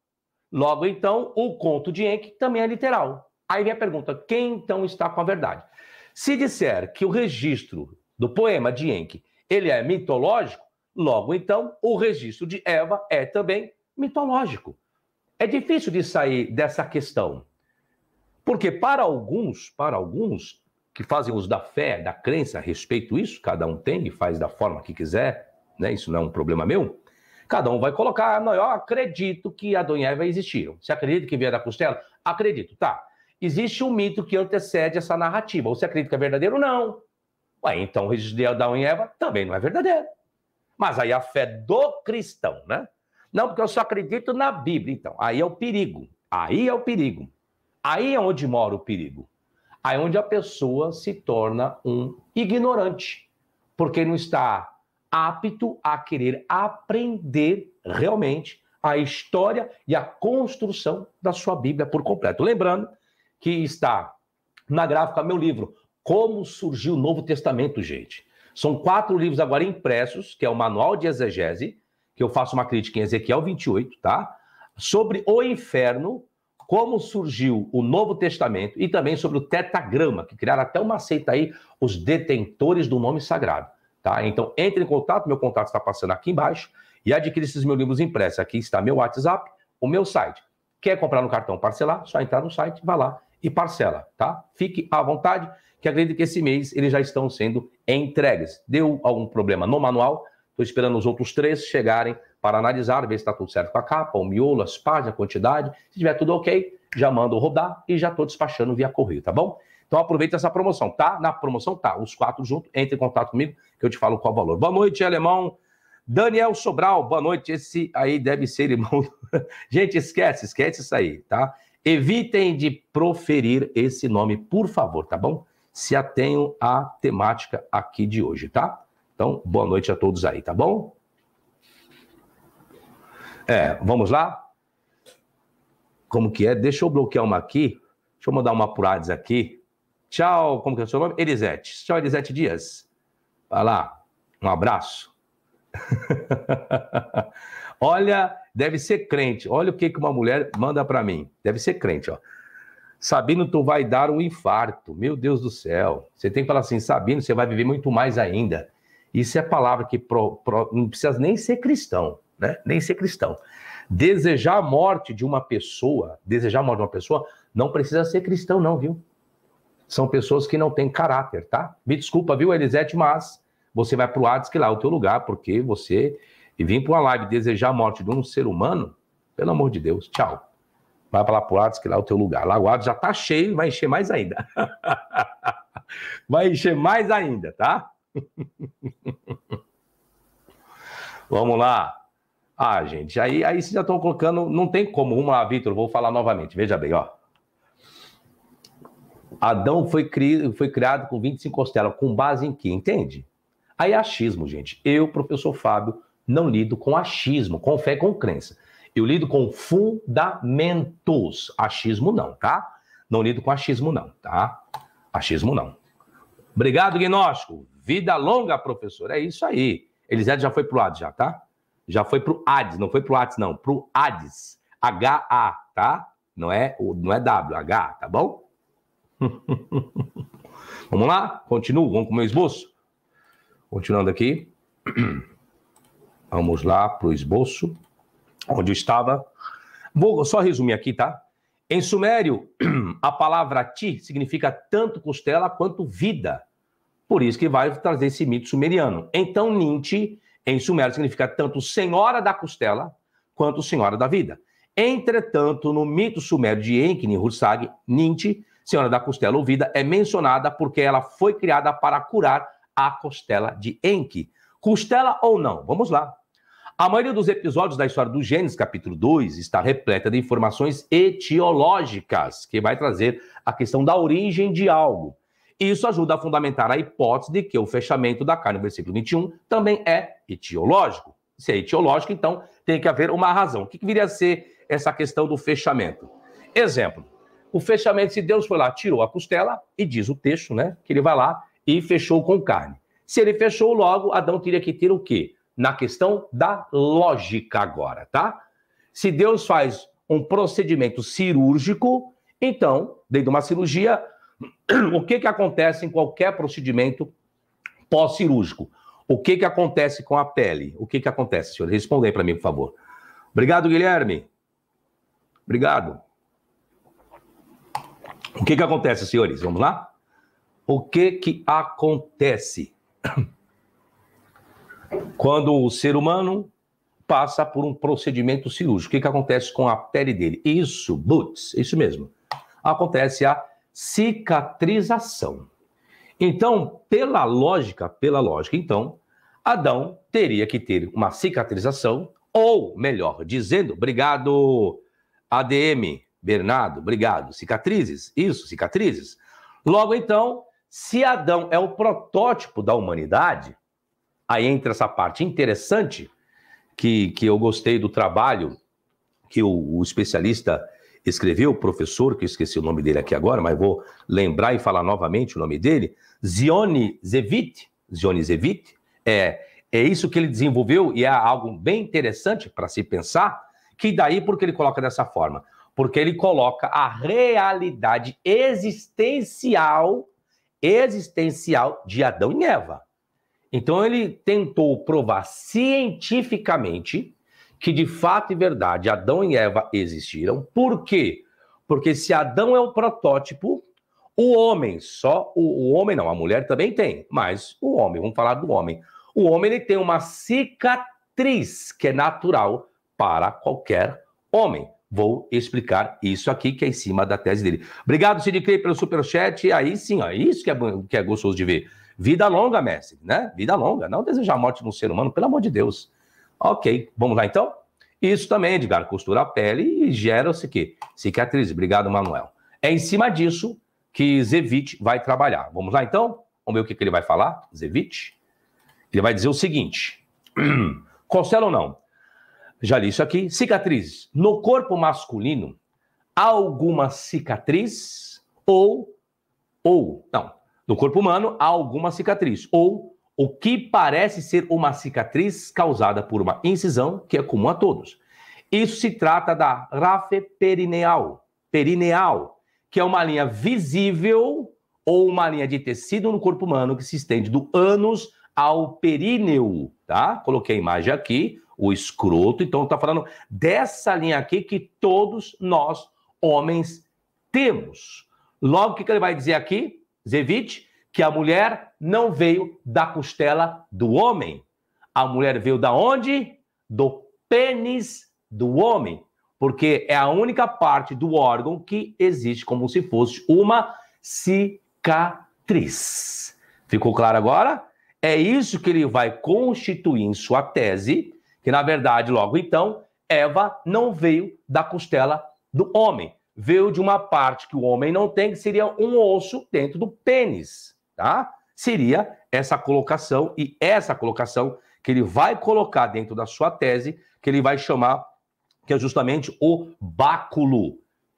logo então o conto de Enki também é literal. Aí vem a pergunta: quem então está com a verdade? Se disser que o registro do poema de Enki ele é mitológico, logo então o registro de Eva é também mitológico. É difícil de sair dessa questão. Porque para alguns, para alguns que fazem uso da fé, da crença, a respeito isso, cada um tem e faz da forma que quiser, né? Isso não é um problema meu. Cada um vai colocar, não, eu acredito que a e Eva existiram. Você acredita que veio da costela? Acredito, tá. Existe um mito que antecede essa narrativa. Você acredita que é verdadeiro? Não. Ué, então o registro de Adão e Eva também não é verdadeiro. Mas aí a fé do cristão, né? Não, porque eu só acredito na Bíblia, então. Aí é o perigo. Aí é o perigo. Aí é onde mora o perigo. Aí é onde a pessoa se torna um ignorante, porque não está apto a querer aprender realmente a história e a construção da sua Bíblia por completo. Lembrando que está na gráfica meu livro Como surgiu o Novo Testamento, gente. São quatro livros agora impressos, que é o Manual de Exegese, que eu faço uma crítica em Ezequiel 28, tá? Sobre o inferno, como surgiu o Novo Testamento e também sobre o tetagrama, que criaram até uma seita aí, os detentores do nome sagrado. Tá? Então, entre em contato, meu contato está passando aqui embaixo, e adquira esses meus livros impressos. Aqui está meu WhatsApp, o meu site. Quer comprar no cartão parcelar? Só entrar no site, vai lá e parcela, tá? Fique à vontade, que acredito que esse mês eles já estão sendo entregues. Deu algum problema no manual, estou esperando os outros três chegarem para analisar, ver se está tudo certo com a capa, o miolo, as páginas, a quantidade. Se tiver tudo ok, já mando rodar e já estou despachando via correio, tá bom? Então aproveita essa promoção, tá? Na promoção tá, os quatro juntos, entre em contato comigo que eu te falo qual o valor. Boa noite, alemão. Daniel Sobral, boa noite. Esse aí deve ser irmão. Gente, esquece, esquece isso aí, tá? Evitem de proferir esse nome, por favor, tá bom? Se atenham à temática aqui de hoje, tá? Então, boa noite a todos aí, tá bom? É, vamos lá? Como que é? Deixa eu bloquear uma aqui. Deixa eu mandar uma apurades aqui. Tchau, como que é o seu nome? Elisete. Tchau, Elisete Dias. Vai lá, um abraço. Olha, deve ser crente. Olha o que, que uma mulher manda para mim. Deve ser crente, ó. Sabino, tu vai dar um infarto. Meu Deus do céu. Você tem que falar assim, Sabino, você vai viver muito mais ainda. Isso é palavra que pro, pro, não precisa nem ser cristão né? Nem ser cristão. Desejar a morte de uma pessoa, desejar a morte de uma pessoa, não precisa ser cristão, não, viu? São pessoas que não têm caráter, tá? Me desculpa, viu, Elisete, mas você vai pro Hades, que lá é o teu lugar, porque você e vir pra uma live desejar a morte de um ser humano, pelo amor de Deus, tchau. Vai para lá pro Hades, que lá é o teu lugar. Lá o Hades já tá cheio, vai encher mais ainda. vai encher mais ainda, tá? Vamos lá. Ah, gente, aí, aí vocês já estão colocando. Não tem como. Vamos lá, Vitor, vou falar novamente. Veja bem, ó. Adão foi, cri, foi criado com 25 costelas, com base em quê? Entende? Aí é achismo, gente. Eu, professor Fábio, não lido com achismo, com fé, com crença. Eu lido com fundamentos. Achismo não, tá? Não lido com achismo não, tá? Achismo não. Obrigado, Gnóstico. Vida longa, professor. É isso aí. Elisete já foi pro lado já, tá? já foi pro Hades, não foi pro Hades, não, pro Hades. H-A, tá? Não é, não é W, H, tá bom? vamos lá? Continuo, vamos com o meu esboço? Continuando aqui. Vamos lá pro esboço. Onde eu estava. Vou só resumir aqui, tá? Em sumério, a palavra ti significa tanto costela quanto vida. Por isso que vai trazer esse mito sumeriano. Então, Nietzsche em sumério significa tanto senhora da costela quanto senhora da vida. Entretanto, no mito sumério de Enki Hursag, Ninti, senhora da costela ou vida, é mencionada porque ela foi criada para curar a costela de Enki. Costela ou não? Vamos lá. A maioria dos episódios da história do Gênesis, capítulo 2, está repleta de informações etiológicas, que vai trazer a questão da origem de algo. Isso ajuda a fundamentar a hipótese de que o fechamento da carne no versículo 21 também é etiológico. Se é etiológico, então tem que haver uma razão. O que, que viria a ser essa questão do fechamento? Exemplo, o fechamento, se Deus foi lá, tirou a costela, e diz o texto, né, que ele vai lá e fechou com carne. Se ele fechou logo, Adão teria que ter o quê? Na questão da lógica agora, tá? Se Deus faz um procedimento cirúrgico, então, dentro de uma cirurgia, O que, que acontece em qualquer procedimento pós-cirúrgico? O que, que acontece com a pele? O que, que acontece, senhor? Responda aí para mim, por favor. Obrigado, Guilherme. Obrigado. O que, que acontece, senhores? Vamos lá? O que, que acontece quando o ser humano passa por um procedimento cirúrgico? O que, que acontece com a pele dele? Isso, Boots, isso mesmo. Acontece a cicatrização. Então, pela lógica, pela lógica, então, Adão teria que ter uma cicatrização, ou melhor dizendo, obrigado, ADM, Bernardo, obrigado, cicatrizes, isso, cicatrizes. Logo então, se Adão é o protótipo da humanidade, aí entra essa parte interessante que, que eu gostei do trabalho que o, o especialista escreveu o professor, que eu esqueci o nome dele aqui agora, mas vou lembrar e falar novamente o nome dele, Zione Zevit. Zione Zevit, é, é isso que ele desenvolveu e é algo bem interessante para se pensar, que daí porque ele coloca dessa forma? Porque ele coloca a realidade existencial, existencial de Adão e Eva. Então ele tentou provar cientificamente que de fato e verdade Adão e Eva existiram. Por quê? Porque se Adão é o protótipo, o homem, só o, o homem não, a mulher também tem, mas o homem, vamos falar do homem. O homem ele tem uma cicatriz que é natural para qualquer homem. Vou explicar isso aqui, que é em cima da tese dele. Obrigado, Cid Clay, pelo superchat. Aí sim, ó, é isso que é, que é gostoso de ver. Vida longa, mestre, né? Vida longa. Não desejar morte no ser humano, pelo amor de Deus. Ok, vamos lá então? Isso também, Edgar, costura a pele e gera-se que cicatriz. Obrigado, Manuel. É em cima disso que Zevich vai trabalhar. Vamos lá então? Vamos ver o que, que ele vai falar, Zevich? Ele vai dizer o seguinte: Costela ou não? Já li isso aqui. Cicatrizes. No corpo masculino, há alguma cicatriz ou. Ou. Não. No corpo humano, há alguma cicatriz. Ou o que parece ser uma cicatriz causada por uma incisão, que é comum a todos. Isso se trata da rafe perineal, perineal, que é uma linha visível ou uma linha de tecido no corpo humano que se estende do ânus ao períneo, tá? Coloquei a imagem aqui, o escroto, então está falando dessa linha aqui que todos nós, homens, temos. Logo, o que, que ele vai dizer aqui? Zevite, que a mulher não veio da costela do homem. A mulher veio da onde? Do pênis do homem, porque é a única parte do órgão que existe como se fosse uma cicatriz. Ficou claro agora? É isso que ele vai constituir em sua tese, que na verdade, logo então, Eva não veio da costela do homem, veio de uma parte que o homem não tem, que seria um osso dentro do pênis tá? Seria essa colocação e essa colocação que ele vai colocar dentro da sua tese, que ele vai chamar que é justamente o báculo.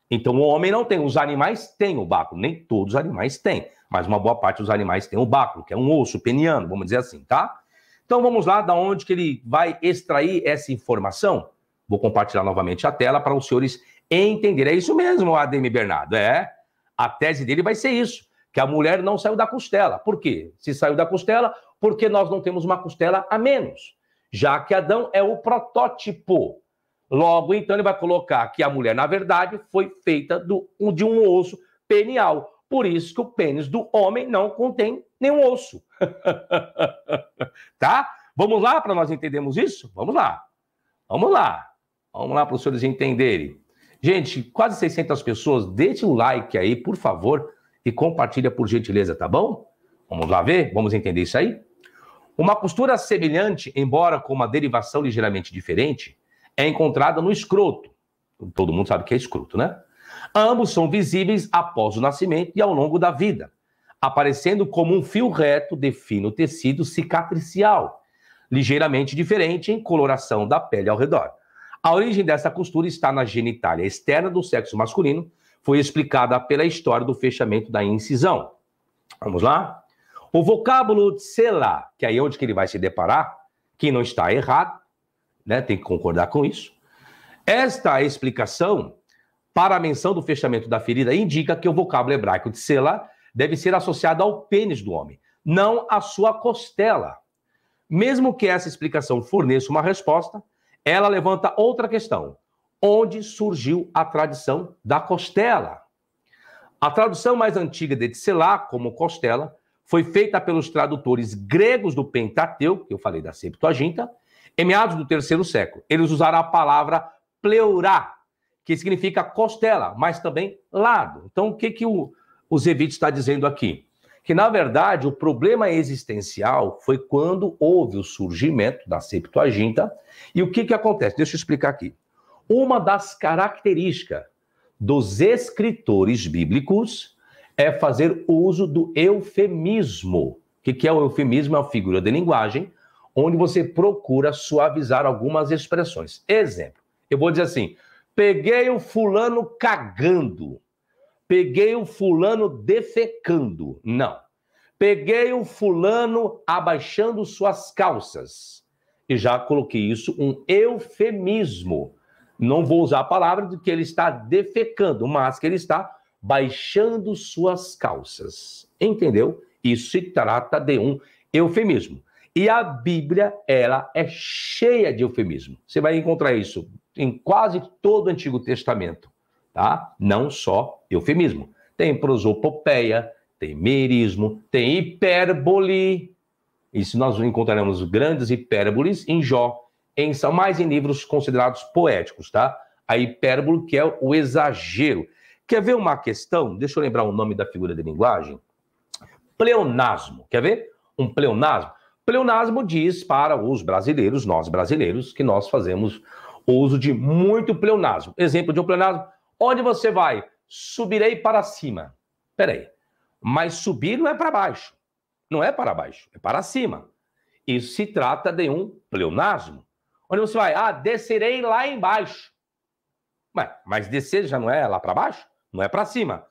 Então o homem não tem, os animais têm o báculo, nem todos os animais têm, mas uma boa parte dos animais tem o báculo, que é um osso peniano, vamos dizer assim, tá? Então vamos lá, da onde que ele vai extrair essa informação? Vou compartilhar novamente a tela para os senhores entenderem. É isso mesmo, Ademir Bernardo, é. A tese dele vai ser isso que a mulher não saiu da costela. Por quê? Se saiu da costela, porque nós não temos uma costela a menos, já que Adão é o protótipo. Logo, então, ele vai colocar que a mulher, na verdade, foi feita do, de um osso penial. Por isso que o pênis do homem não contém nenhum osso. tá? Vamos lá para nós entendermos isso? Vamos lá. Vamos lá. Vamos lá para os senhores entenderem. Gente, quase 600 pessoas, deixe o like aí, por favor e compartilha por gentileza, tá bom? Vamos lá ver? Vamos entender isso aí? Uma costura semelhante, embora com uma derivação ligeiramente diferente, é encontrada no escroto. Todo mundo sabe que é escroto, né? Ambos são visíveis após o nascimento e ao longo da vida, aparecendo como um fio reto de fino tecido cicatricial, ligeiramente diferente em coloração da pele ao redor. A origem dessa costura está na genitália externa do sexo masculino, foi explicada pela história do fechamento da incisão. Vamos lá? O vocábulo selá, que aí é onde que ele vai se deparar, que não está errado, né? Tem que concordar com isso. Esta explicação para a menção do fechamento da ferida indica que o vocábulo hebraico de selá deve ser associado ao pênis do homem, não à sua costela. Mesmo que essa explicação forneça uma resposta, ela levanta outra questão onde surgiu a tradição da costela. A tradução mais antiga de Tselá, como costela, foi feita pelos tradutores gregos do Pentateuco, que eu falei da Septuaginta, em meados do terceiro século. Eles usaram a palavra pleurá, que significa costela, mas também lado. Então, o que, que o, o Zevite está dizendo aqui? Que, na verdade, o problema existencial foi quando houve o surgimento da Septuaginta. E o que, que acontece? Deixa eu explicar aqui. Uma das características dos escritores bíblicos é fazer uso do eufemismo. O que, é o eufemismo? É uma figura de linguagem onde você procura suavizar algumas expressões. Exemplo, eu vou dizer assim: peguei o fulano cagando, peguei o fulano defecando. Não. Peguei o fulano abaixando suas calças. E já coloquei isso um eufemismo não vou usar a palavra de que ele está defecando, mas que ele está baixando suas calças. Entendeu? Isso se trata de um eufemismo. E a Bíblia, ela é cheia de eufemismo. Você vai encontrar isso em quase todo o Antigo Testamento, tá? Não só eufemismo. Tem prosopopeia, tem merismo, tem hipérbole. Isso nós encontraremos grandes hipérboles em Jó, em são mais em livros considerados poéticos, tá? A hipérbole, que é o exagero. Quer ver uma questão? Deixa eu lembrar o nome da figura de linguagem. Pleonasmo. Quer ver? Um pleonasmo. Pleonasmo diz para os brasileiros, nós brasileiros, que nós fazemos uso de muito pleonasmo. Exemplo de um pleonasmo: onde você vai? Subirei para cima. Peraí. Mas subir não é para baixo. Não é para baixo, é para cima. Isso se trata de um pleonasmo. Onde você vai? Ah, descerei lá embaixo. Mas, mas descer já não é lá para baixo? Não é para cima.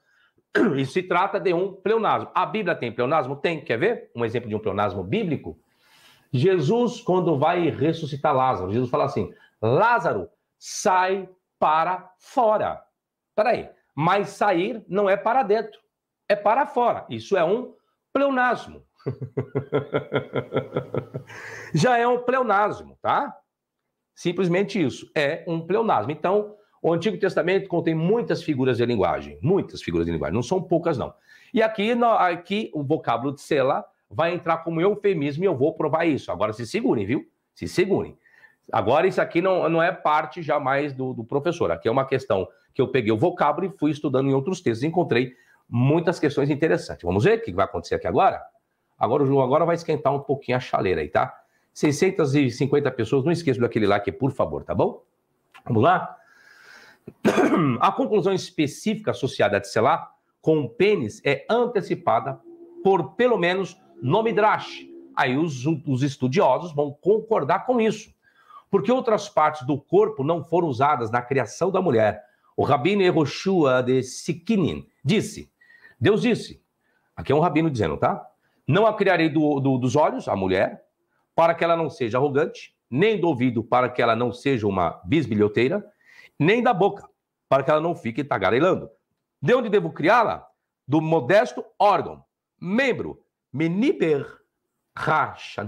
Isso se trata de um pleonasmo. A Bíblia tem pleonasmo? Tem. Quer ver? Um exemplo de um pleonasmo bíblico? Jesus, quando vai ressuscitar Lázaro, Jesus fala assim: Lázaro, sai para fora. Peraí, mas sair não é para dentro, é para fora. Isso é um pleonasmo. Já é um pleonasmo, tá? Simplesmente isso. É um pleonasmo. Então, o Antigo Testamento contém muitas figuras de linguagem, muitas figuras de linguagem, não são poucas, não. E aqui, no, aqui o vocábulo de Sela vai entrar como eufemismo e eu vou provar isso. Agora se segurem, viu? Se segurem. Agora, isso aqui não, não é parte jamais do, do professor. Aqui é uma questão que eu peguei o vocábulo e fui estudando em outros textos. Encontrei muitas questões interessantes. Vamos ver o que vai acontecer aqui agora? Agora o João agora vai esquentar um pouquinho a chaleira aí, tá? 650 pessoas, não esqueça daquele like, é, por favor, tá bom? Vamos lá? A conclusão específica associada a Tselá com o pênis é antecipada por pelo menos no Midrash. Aí os, os estudiosos vão concordar com isso. Porque outras partes do corpo não foram usadas na criação da mulher. O rabino Yehoshua de Sikinin disse, Deus disse, aqui é um rabino dizendo, tá? Não a criarei do, do, dos olhos, a mulher, para que ela não seja arrogante, nem do ouvido para que ela não seja uma bisbilhoteira, nem da boca para que ela não fique tagarelando. De onde devo criá-la? Do modesto órgão, membro, meniper racha,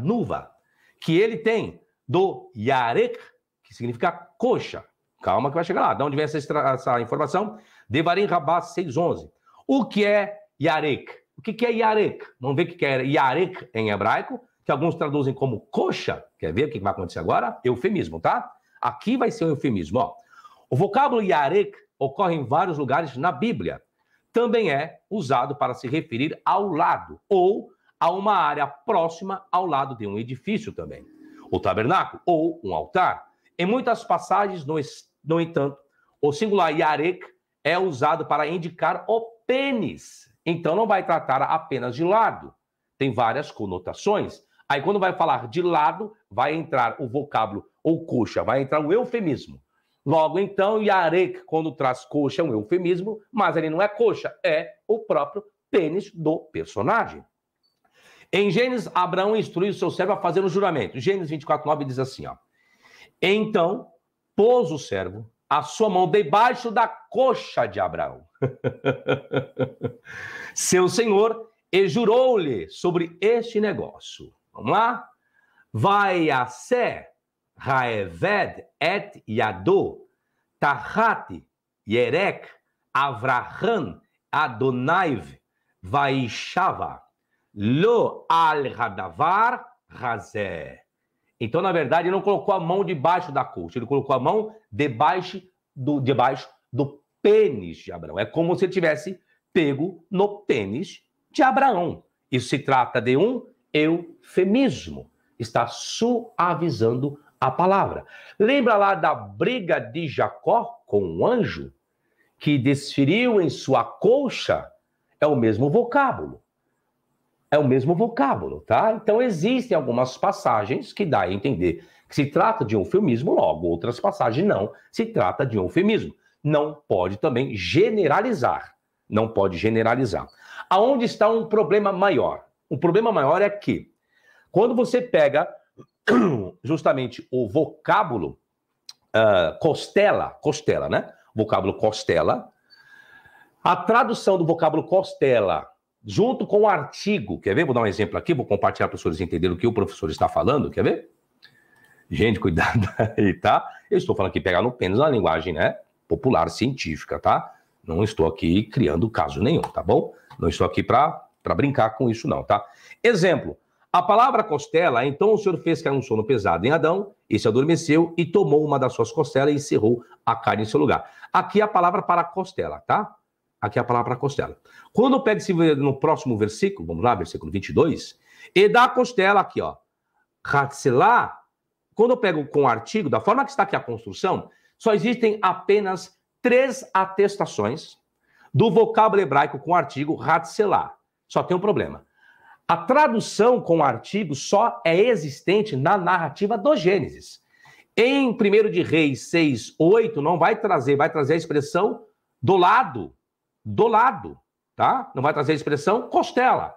que ele tem do yarek, que significa coxa. Calma que vai chegar lá. De onde vem essa, essa informação? Devarim Rabá 6.11. O que é yarek? O que, é yarek? Vamos ver o que é yarek em hebraico que alguns traduzem como coxa. Quer ver o que vai acontecer agora? Eufemismo, tá? Aqui vai ser um eufemismo. Ó. O vocábulo yarek ocorre em vários lugares na Bíblia. Também é usado para se referir ao lado ou a uma área próxima ao lado de um edifício também. O tabernáculo ou um altar. Em muitas passagens, no, no entanto, o singular yarek é usado para indicar o pênis. Então não vai tratar apenas de lado. Tem várias conotações. Aí quando vai falar de lado, vai entrar o vocábulo ou coxa, vai entrar o eufemismo. Logo então, Yarek, quando traz coxa, é um eufemismo, mas ele não é coxa, é o próprio pênis do personagem. Em Gênesis, Abraão instrui o seu servo a fazer um juramento. Gênesis 24, 9 diz assim: ó, Então pôs o servo a sua mão debaixo da coxa de Abraão, seu senhor, e jurou-lhe sobre este negócio. Vamos lá? ser Raeved et Yado Tahati Yerek Avraham Adonaiv Vaishava Lo al-Radavar Razé. Então, na verdade, ele não colocou a mão debaixo da coxa, ele colocou a mão debaixo do, debaixo do pênis de Abraão. É como se ele tivesse pego no pênis de Abraão. Isso se trata de um eufemismo. Está suavizando a palavra. Lembra lá da briga de Jacó com o um anjo, que desferiu em sua colcha? É o mesmo vocábulo. É o mesmo vocábulo, tá? Então existem algumas passagens que dá a entender que se trata de um eufemismo, logo outras passagens não, se trata de um eufemismo. Não pode também generalizar. Não pode generalizar. Aonde está um problema maior? O problema maior é que quando você pega justamente o vocábulo uh, costela, costela, né? Vocábulo costela, a tradução do vocábulo costela junto com o artigo, quer ver? Vou dar um exemplo aqui, vou compartilhar para os professores entenderem o que o professor está falando, quer ver? Gente, cuidado aí, tá? Eu estou falando aqui pegar no pênis na linguagem, né? Popular, científica, tá? Não estou aqui criando caso nenhum, tá bom? Não estou aqui para para brincar com isso não, tá? Exemplo, a palavra costela, então o Senhor fez cair um sono pesado em Adão, e se adormeceu e tomou uma das suas costelas e encerrou a carne em seu lugar. Aqui é a palavra para costela, tá? Aqui é a palavra para costela. Quando pega esse no próximo versículo, vamos lá, versículo 22, e da costela aqui, ó, Ratzelá, quando eu pego com o artigo, da forma que está aqui a construção, só existem apenas três atestações do vocábulo hebraico com o artigo Ratzelá. Só tem um problema. A tradução com artigo só é existente na narrativa do Gênesis. Em 1 de Reis 6, 8, não vai trazer, vai trazer a expressão do lado, do lado, tá? Não vai trazer a expressão costela.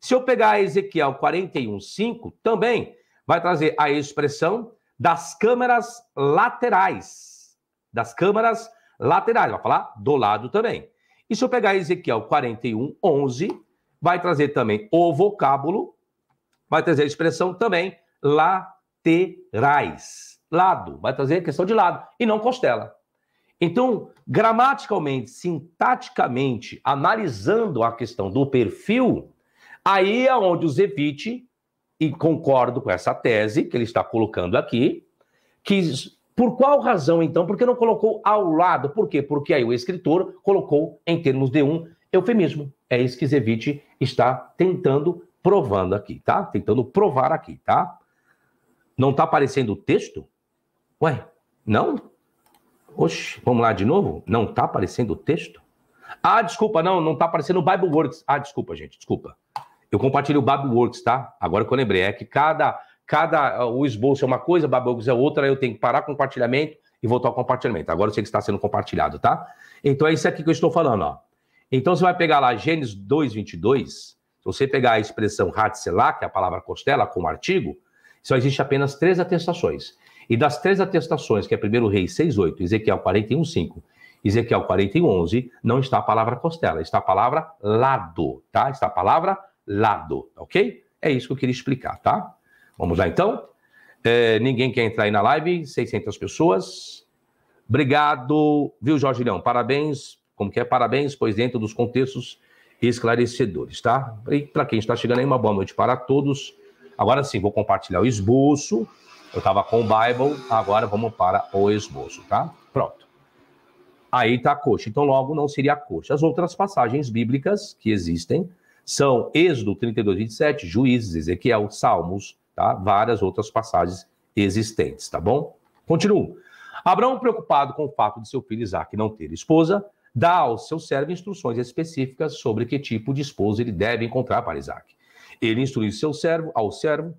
Se eu pegar Ezequiel 41, 5, também vai trazer a expressão das câmaras laterais. Das câmaras laterais, vai falar do lado também. E se eu pegar Ezequiel 41, 11, vai trazer também o vocábulo, vai trazer a expressão também laterais. Lado, vai trazer a questão de lado e não costela. Então, gramaticalmente, sintaticamente, analisando a questão do perfil, aí é onde o Zevite, e concordo com essa tese que ele está colocando aqui, que por qual razão, então? Porque não colocou ao lado. Por quê? Porque aí o escritor colocou, em termos de um eufemismo. É isso que Zevich está tentando provando aqui, tá? Tentando provar aqui, tá? Não tá aparecendo o texto? Ué, não? Oxe, vamos lá de novo? Não tá aparecendo o texto? Ah, desculpa, não, não tá aparecendo o Works. Ah, desculpa, gente, desculpa. Eu compartilho o Bible Works, tá? Agora que eu lembrei, é que cada, cada o esboço é uma coisa, o BibleWorks é outra, eu tenho que parar compartilhamento e voltar ao compartilhamento. Agora eu sei que está sendo compartilhado, tá? Então é isso aqui que eu estou falando, ó. Então você vai pegar lá Gênesis 2:22, se você pegar a expressão Hatzelah, que é a palavra costela, com artigo, só existe apenas três atestações. E das três atestações, que é 1 Rei 6:8, Ezequiel 41:5, Ezequiel 41:11, não está a palavra costela, está a palavra lado, tá? Está a palavra lado, tá ok? É isso que eu queria explicar, tá? Vamos lá então. É, ninguém quer entrar aí na live, 600 pessoas. Obrigado, viu, Jorge Leão? Parabéns como que é, parabéns, pois dentro dos contextos esclarecedores, tá? E para quem está chegando aí, uma boa noite para todos. Agora sim, vou compartilhar o esboço. Eu estava com o Bible, agora vamos para o esboço, tá? Pronto. Aí está a coxa. Então, logo não seria a coxa. As outras passagens bíblicas que existem são Êxodo 32, 27, Juízes, Ezequiel, Salmos, tá? Várias outras passagens existentes, tá bom? Continuo. Abraão, preocupado com o fato de seu filho Isaac não ter esposa, dá ao seu servo instruções específicas sobre que tipo de esposa ele deve encontrar para Isaac. Ele instruiu seu servo, ao servo,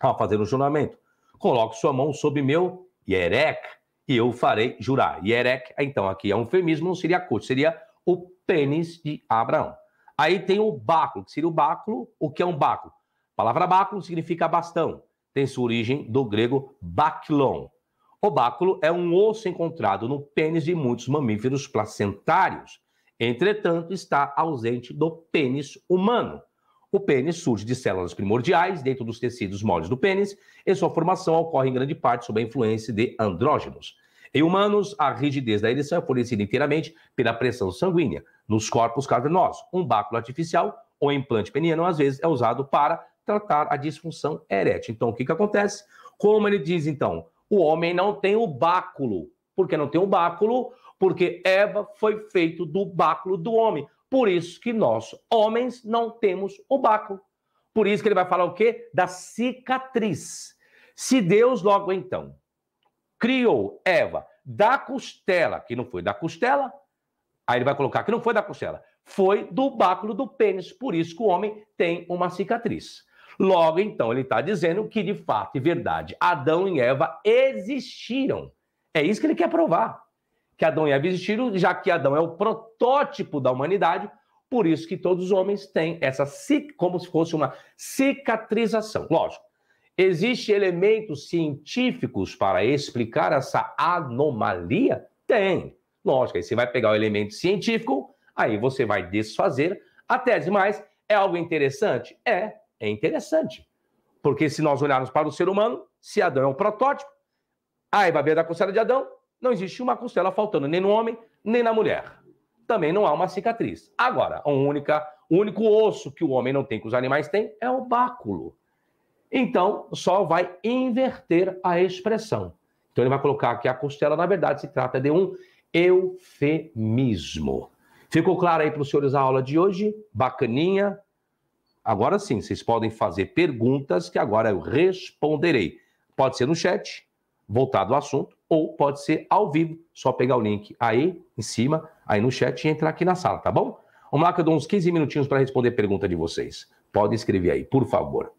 a fazer o juramento. Coloque sua mão sob meu Yerek, e eu farei jurar. Yerek, então aqui é um eufemismo, não seria coxa, seria o pênis de Abraão. Aí tem o báculo, que seria o báculo, o que é um báculo? A palavra báculo significa bastão, tem sua origem do grego baklon, o báculo é um osso encontrado no pênis de muitos mamíferos placentários. Entretanto, está ausente do pênis humano. O pênis surge de células primordiais dentro dos tecidos moles do pênis e sua formação ocorre em grande parte sob a influência de andrógenos. Em humanos, a rigidez da ereção é fornecida inteiramente pela pressão sanguínea nos corpos cavernosos. Um báculo artificial ou implante peniano, às vezes, é usado para tratar a disfunção erétil. Então, o que, que acontece? Como ele diz, então, o homem não tem o báculo. Por que não tem o báculo? Porque Eva foi feito do báculo do homem. Por isso que nós, homens, não temos o báculo. Por isso que ele vai falar o quê? Da cicatriz. Se Deus, logo então, criou Eva da costela, que não foi da costela, aí ele vai colocar que não foi da costela, foi do báculo do pênis. Por isso que o homem tem uma cicatriz. Logo, então, ele está dizendo que de fato e verdade Adão e Eva existiram. É isso que ele quer provar. Que Adão e Eva existiram, já que Adão é o protótipo da humanidade, por isso que todos os homens têm essa, como se fosse uma cicatrização. Lógico, existem elementos científicos para explicar essa anomalia? Tem. Lógico, aí você vai pegar o elemento científico, aí você vai desfazer a tese. Mas é algo interessante? É. É interessante. Porque se nós olharmos para o ser humano, se Adão é um protótipo, aí vai ver da costela de Adão, não existe uma costela faltando nem no homem, nem na mulher. Também não há uma cicatriz. Agora, a única, o único osso que o homem não tem, que os animais têm, é o báculo. Então, só vai inverter a expressão. Então, ele vai colocar que a costela, na verdade, se trata de um eufemismo. Ficou claro aí para os senhores a aula de hoje? Bacaninha, Agora sim, vocês podem fazer perguntas que agora eu responderei. Pode ser no chat, voltado ao assunto, ou pode ser ao vivo, só pegar o link aí em cima, aí no chat e entrar aqui na sala, tá bom? Vamos lá que eu dou uns 15 minutinhos para responder pergunta de vocês. Podem escrever aí, por favor.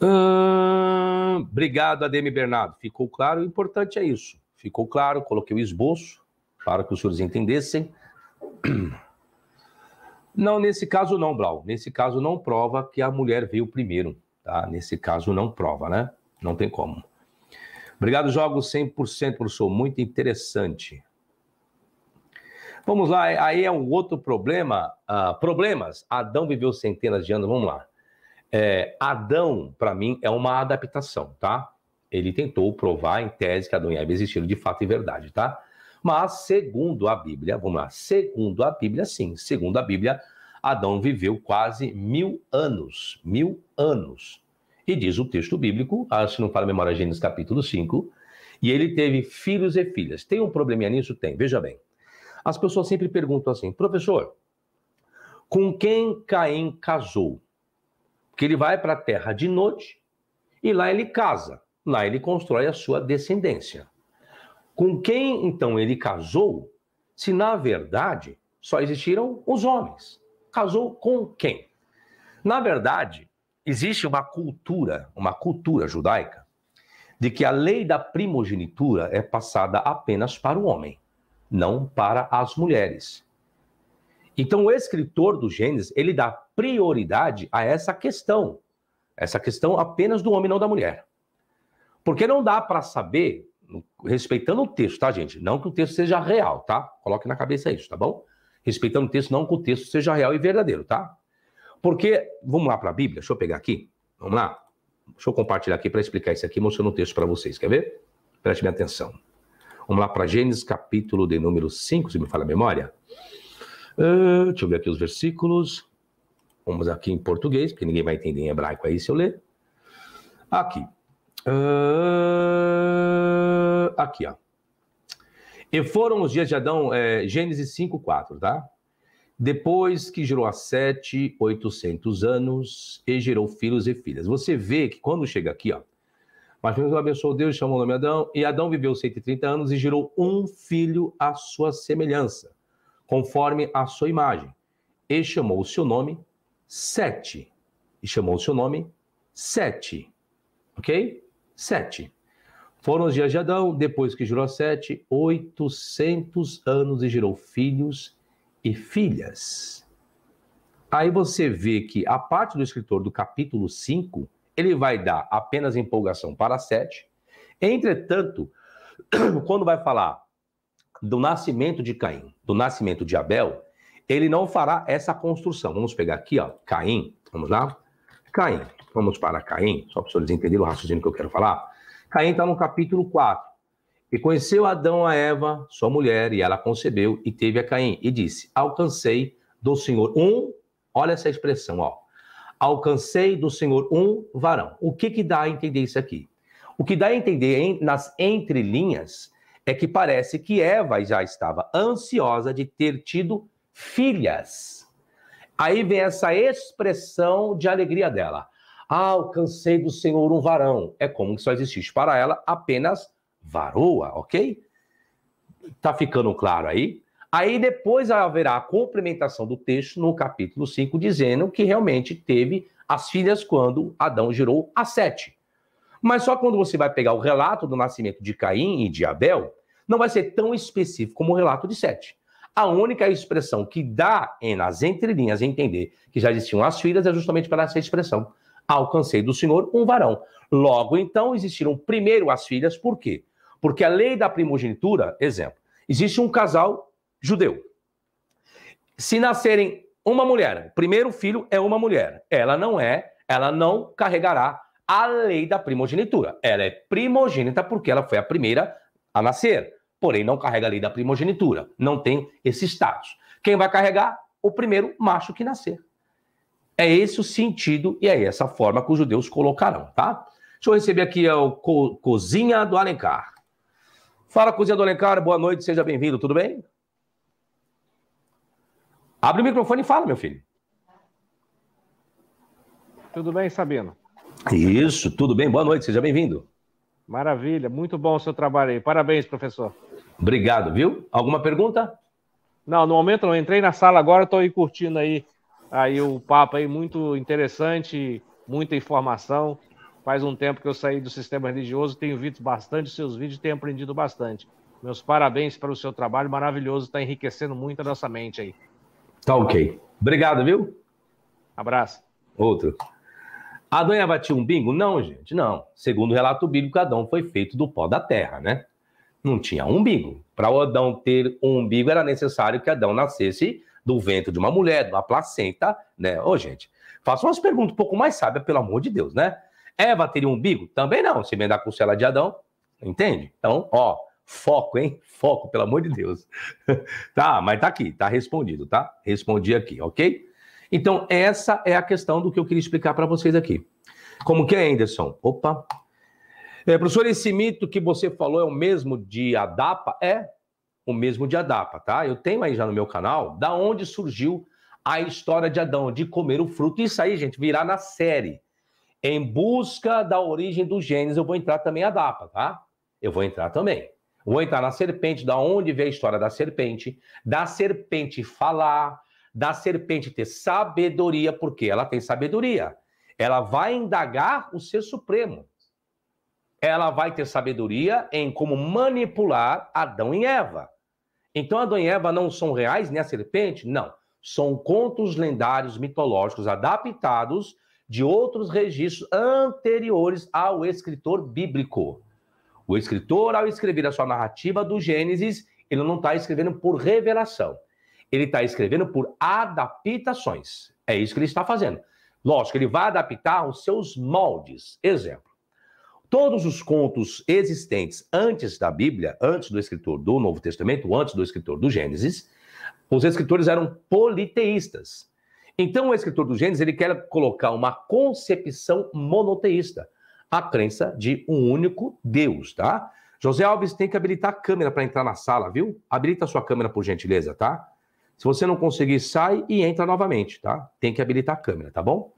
Hum, obrigado, Ademir Bernardo. Ficou claro? O importante é isso. Ficou claro, coloquei o esboço para que os senhores entendessem. Não, nesse caso não, Blau. Nesse caso não prova que a mulher veio primeiro, tá? Nesse caso não prova, né? Não tem como. Obrigado, jogo 100%, professor. Muito interessante. Vamos lá, aí é um outro problema. Ah, problemas. Adão viveu centenas de anos, vamos lá. É, Adão, para mim, é uma adaptação, tá? Ele tentou provar em tese que Adão e Eva existiram de fato e verdade, tá? Mas, segundo a Bíblia, vamos lá, segundo a Bíblia, sim, segundo a Bíblia, Adão viveu quase mil anos, mil anos. E diz o texto bíblico, ah, se não fala a memória Gênesis capítulo 5, e ele teve filhos e filhas. Tem um probleminha nisso? Tem, veja bem. As pessoas sempre perguntam assim, professor, com quem Caim casou? Porque ele vai para a terra de noite e lá ele casa, lá ele constrói a sua descendência. Com quem então ele casou, se na verdade só existiram os homens? Casou com quem? Na verdade, existe uma cultura, uma cultura judaica, de que a lei da primogenitura é passada apenas para o homem, não para as mulheres. Então, o escritor do Gênesis, ele dá prioridade a essa questão, essa questão apenas do homem, não da mulher. Porque não dá para saber respeitando o texto, tá, gente? Não que o texto seja real, tá? Coloque na cabeça isso, tá bom? Respeitando o texto, não que o texto seja real e verdadeiro, tá? Porque, vamos lá para a Bíblia, deixa eu pegar aqui, vamos lá. Deixa eu compartilhar aqui para explicar isso aqui, mostrando o texto para vocês, quer ver? Preste minha atenção. Vamos lá para Gênesis, capítulo de número 5, se me fala a memória. Uh, deixa eu ver aqui os versículos. Vamos aqui em português, porque ninguém vai entender em hebraico aí se eu ler. Aqui. Uh... Tá aqui, ó. E foram os dias de Adão, é, Gênesis 5, 4, tá? Depois que gerou a sete, oitocentos anos, e gerou filhos e filhas. Você vê que quando chega aqui, ó, mas Deus abençoou Deus, chamou o nome Adão, e Adão viveu 130 anos e gerou um filho à sua semelhança, conforme a sua imagem. E chamou o seu nome Sete. E chamou o seu nome Sete. Ok? Sete. Foram os dias de Adão, depois que girou Sete, oitocentos anos e girou filhos e filhas. Aí você vê que a parte do escritor do capítulo 5, ele vai dar apenas empolgação para Sete. Entretanto, quando vai falar do nascimento de Caim, do nascimento de Abel, ele não fará essa construção. Vamos pegar aqui, ó, Caim, vamos lá? Caim, vamos para Caim, só para vocês entenderem o raciocínio que eu quero falar. Caim está no capítulo 4. E conheceu Adão a Eva, sua mulher, e ela concebeu e teve a Caim. E disse: Alcancei do Senhor um. Olha essa expressão, ó. Alcancei do Senhor um varão. O que, que dá a entender isso aqui? O que dá a entender em, nas entrelinhas é que parece que Eva já estava ansiosa de ter tido filhas. Aí vem essa expressão de alegria dela. Ah, alcancei do Senhor um varão. É como que só existisse para ela apenas varoa, ok? Tá ficando claro aí? Aí depois haverá a complementação do texto no capítulo 5, dizendo que realmente teve as filhas quando Adão gerou a sete. Mas só quando você vai pegar o relato do nascimento de Caim e de Abel, não vai ser tão específico como o relato de sete. A única expressão que dá nas entrelinhas entender que já existiam as filhas é justamente para essa expressão alcancei do Senhor um varão. Logo então existiram primeiro as filhas, por quê? Porque a lei da primogenitura, exemplo, existe um casal judeu. Se nascerem uma mulher, o primeiro filho é uma mulher. Ela não é, ela não carregará a lei da primogenitura. Ela é primogênita porque ela foi a primeira a nascer, porém não carrega a lei da primogenitura, não tem esse status. Quem vai carregar? O primeiro macho que nascer. É esse o sentido e é essa a forma que os judeus colocarão, tá? Deixa eu receber aqui a é Co Cozinha do Alencar. Fala, Cozinha do Alencar, boa noite, seja bem-vindo, tudo bem? Abre o microfone e fala, meu filho. Tudo bem, Sabino? Isso, tudo bem, boa noite, seja bem-vindo. Maravilha, muito bom o seu trabalho aí. Parabéns, professor. Obrigado, viu? Alguma pergunta? Não, no momento não. Entrei na sala agora, estou aí curtindo aí Aí o papo aí muito interessante, muita informação. Faz um tempo que eu saí do sistema religioso, tenho visto bastante seus vídeos, tenho aprendido bastante. Meus parabéns pelo seu trabalho maravilhoso, está enriquecendo muito a nossa mente aí. Tá ok. Obrigado, viu? Abraço. Outro. Adão batia um bingo? Não, gente, não. Segundo o relato bíblico, Adão foi feito do pó da terra, né? Não tinha um bingo. Para Adão ter um umbigo, era necessário que Adão nascesse do ventre de uma mulher, da placenta, né? Ô, gente, faça umas perguntas um pouco mais sábias, pelo amor de Deus, né? Eva teria um umbigo? Também não, se vem da costela de Adão, entende? Então, ó, foco, hein? Foco, pelo amor de Deus. tá, mas tá aqui, tá respondido, tá? Respondi aqui, ok? Então, essa é a questão do que eu queria explicar para vocês aqui. Como que é, Anderson? Opa! É, professor, esse mito que você falou é o mesmo de Adapa? É, o mesmo de Adapa, tá? Eu tenho aí já no meu canal da onde surgiu a história de Adão, de comer o fruto. Isso aí, gente, virá na série. Em busca da origem do Gênesis, eu vou entrar também a Dapa, tá? Eu vou entrar também. Vou entrar na serpente, da onde veio a história da serpente, da serpente falar, da serpente ter sabedoria, porque ela tem sabedoria. Ela vai indagar o ser supremo. Ela vai ter sabedoria em como manipular Adão e Eva. Então Adão e Eva não são reais, nem a serpente? Não. São contos lendários mitológicos adaptados de outros registros anteriores ao escritor bíblico. O escritor, ao escrever a sua narrativa do Gênesis, ele não está escrevendo por revelação. Ele está escrevendo por adaptações. É isso que ele está fazendo. Lógico, ele vai adaptar os seus moldes. Exemplo: Todos os contos existentes antes da Bíblia, antes do escritor do Novo Testamento, antes do escritor do Gênesis, os escritores eram politeístas. Então, o escritor do Gênesis ele quer colocar uma concepção monoteísta, a crença de um único Deus, tá? José Alves tem que habilitar a câmera para entrar na sala, viu? Habilita a sua câmera, por gentileza, tá? Se você não conseguir, sai e entra novamente, tá? Tem que habilitar a câmera, tá bom?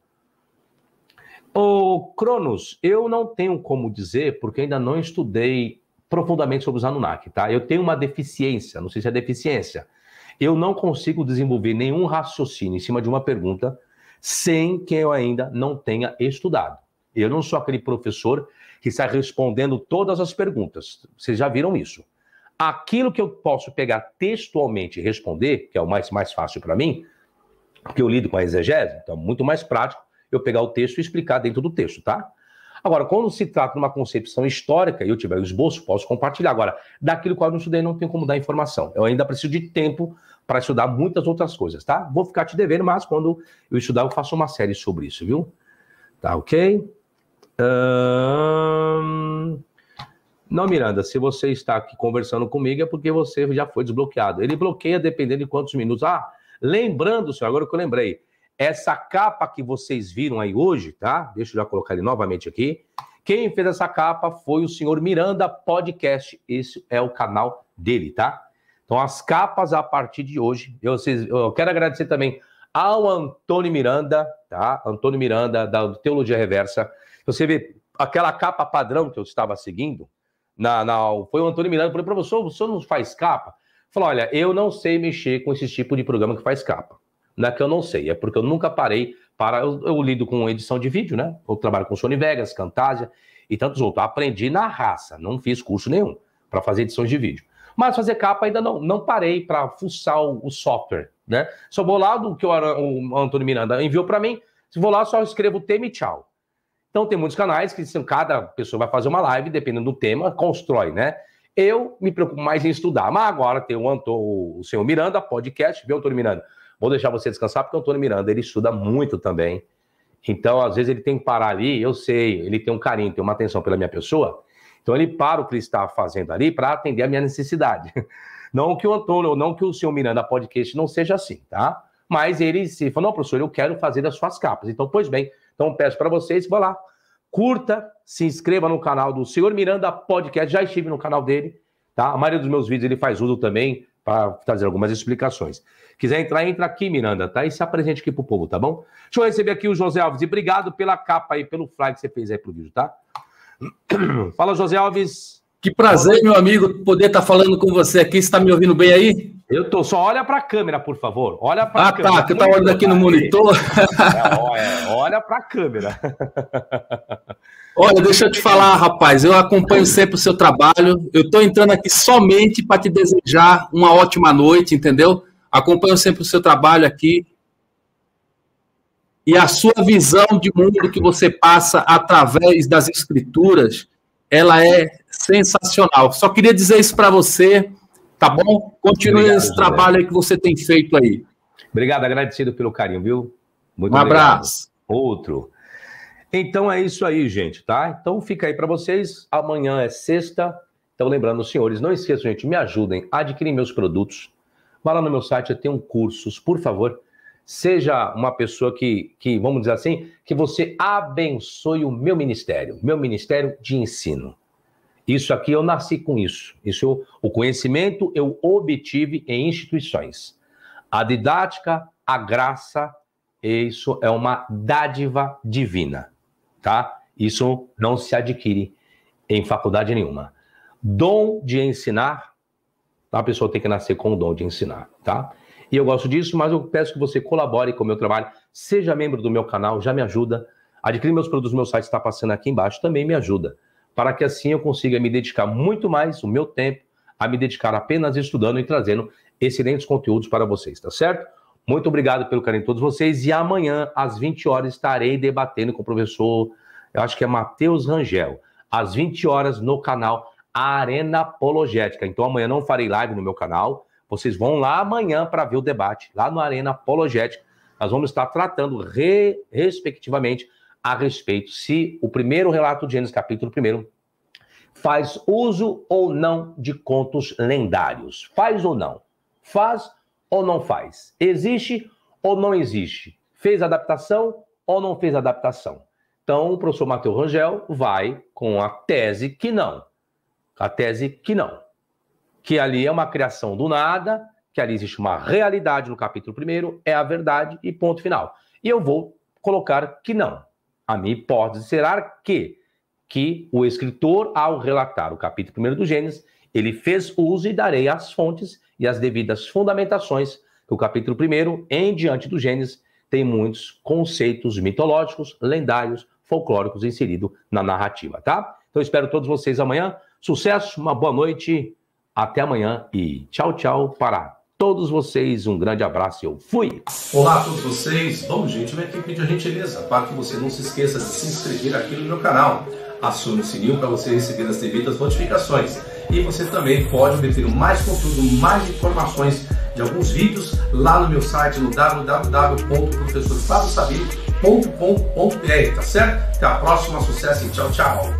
Ô, Cronos, eu não tenho como dizer, porque ainda não estudei profundamente sobre os Anunnaki, tá? Eu tenho uma deficiência, não sei se é deficiência. Eu não consigo desenvolver nenhum raciocínio em cima de uma pergunta sem que eu ainda não tenha estudado. Eu não sou aquele professor que está respondendo todas as perguntas. Vocês já viram isso. Aquilo que eu posso pegar textualmente e responder, que é o mais, mais fácil para mim, porque eu lido com a exegese, então é muito mais prático, eu pegar o texto e explicar dentro do texto, tá? Agora, quando se trata de uma concepção histórica, e eu tiver o esboço, posso compartilhar. Agora, daquilo que eu não estudei, não tem como dar informação. Eu ainda preciso de tempo para estudar muitas outras coisas, tá? Vou ficar te devendo, mas quando eu estudar, eu faço uma série sobre isso, viu? Tá ok? Não, Miranda, se você está aqui conversando comigo é porque você já foi desbloqueado. Ele bloqueia dependendo de quantos minutos. Ah, lembrando, senhor, agora que eu lembrei, essa capa que vocês viram aí hoje, tá? Deixa eu já colocar ele novamente aqui. Quem fez essa capa foi o senhor Miranda Podcast. Esse é o canal dele, tá? Então, as capas a partir de hoje. Eu, vocês, eu quero agradecer também ao Antônio Miranda, tá? Antônio Miranda, da Teologia Reversa. Você vê aquela capa padrão que eu estava seguindo, na, na, foi o Antônio Miranda, falou, professor, o senhor não faz capa? Falou, olha, eu não sei mexer com esse tipo de programa que faz capa não é que eu não sei, é porque eu nunca parei para. Eu, eu lido com edição de vídeo, né? Eu trabalho com Sony Vegas, Camtasia e tantos outros. Aprendi na raça, não fiz curso nenhum para fazer edições de vídeo. Mas fazer capa ainda não, não parei para fuçar o, o, software, né? Só vou lá do que o, o Antônio Miranda enviou para mim, se vou lá só escrevo o tema e tchau. Então tem muitos canais que são cada pessoa vai fazer uma live, dependendo do tema, constrói, né? Eu me preocupo mais em estudar, mas agora tem o, Antônio, o senhor Miranda, podcast, viu, Antônio Miranda? Vou deixar você descansar, porque o Antônio Miranda, ele estuda muito também. Então, às vezes, ele tem que parar ali, eu sei, ele tem um carinho, tem uma atenção pela minha pessoa. Então, ele para o que ele está fazendo ali para atender a minha necessidade. Não que o Antônio, não que o senhor Miranda Podcast não seja assim, tá? Mas ele se falou, não, professor, eu quero fazer as suas capas. Então, pois bem, então peço para vocês, vá lá, curta, se inscreva no canal do senhor Miranda Podcast, já estive no canal dele, tá? A maioria dos meus vídeos ele faz uso também para trazer algumas explicações. Quiser entrar, entra aqui, Miranda, tá? E se apresente aqui pro povo, tá bom? Deixa eu receber aqui o José Alves. E obrigado pela capa aí, pelo fly que você fez aí pro vídeo, tá? Fala, José Alves. Que prazer, meu amigo, poder estar tá falando com você aqui. Você está me ouvindo bem aí? Eu tô. Só olha para a câmera, por favor. Olha para a câmera. Ah, tá, que eu tá estava olhando aqui no monitor. É, olha, olha para a câmera. Olha, deixa eu te falar, rapaz. Eu acompanho sempre o seu trabalho. Eu estou entrando aqui somente para te desejar uma ótima noite, entendeu? Acompanho sempre o seu trabalho aqui. E a sua visão de mundo que você passa através das escrituras, ela é sensacional. Só queria dizer isso para você, tá bom? Continue obrigado, esse trabalho que você tem feito aí. Obrigado, agradecido pelo carinho, viu? Muito um obrigado. abraço. Outro. Então é isso aí, gente, tá? Então fica aí para vocês. Amanhã é sexta. Então, lembrando, senhores, não esqueçam, gente, me ajudem a adquirir meus produtos. Vá lá no meu site, eu tenho cursos, por favor. Seja uma pessoa que, que, vamos dizer assim, que você abençoe o meu ministério, meu ministério de ensino. Isso aqui eu nasci com isso. Isso eu, o conhecimento eu obtive em instituições. A didática, a graça, isso é uma dádiva divina tá? Isso não se adquire em faculdade nenhuma. Dom de ensinar, a pessoa tem que nascer com o dom de ensinar, tá? E eu gosto disso, mas eu peço que você colabore com o meu trabalho, seja membro do meu canal, já me ajuda. Adquirir meus produtos, meu site está passando aqui embaixo, também me ajuda. Para que assim eu consiga me dedicar muito mais o meu tempo a me dedicar apenas estudando e trazendo excelentes conteúdos para vocês, tá certo? Muito obrigado pelo carinho de todos vocês. E amanhã, às 20 horas, estarei debatendo com o professor, eu acho que é Matheus Rangel, às 20 horas, no canal Arena Apologética. Então, amanhã não farei live no meu canal. Vocês vão lá amanhã para ver o debate, lá no Arena Apologética. Nós vamos estar tratando, re, respectivamente, a respeito se o primeiro relato de Gênesis, capítulo 1, faz uso ou não de contos lendários. Faz ou não? Faz ou não faz? Existe ou não existe? Fez adaptação ou não fez adaptação? Então, o professor Matheus Rangel vai com a tese que não. A tese que não. Que ali é uma criação do nada, que ali existe uma realidade no capítulo primeiro, é a verdade e ponto final. E eu vou colocar que não. A minha hipótese será que, que o escritor, ao relatar o capítulo primeiro do Gênesis, ele fez uso e darei as fontes e as devidas fundamentações que o capítulo 1, em diante do Gênesis, tem muitos conceitos mitológicos, lendários, folclóricos inseridos na narrativa, tá? Então espero todos vocês amanhã. Sucesso, uma boa noite, até amanhã e tchau, tchau para todos vocês. Um grande abraço, eu fui! Olá a todos vocês! Bom, gente, eu aqui pedir a gentileza para tá? que você não se esqueça de se inscrever aqui no meu canal. Acione o sininho para você receber as devidas notificações e você também pode obter mais conteúdo, mais informações de alguns vídeos lá no meu site no www.professorfabosabino.com.br, tá certo? Até a próxima, sucesso e tchau, tchau!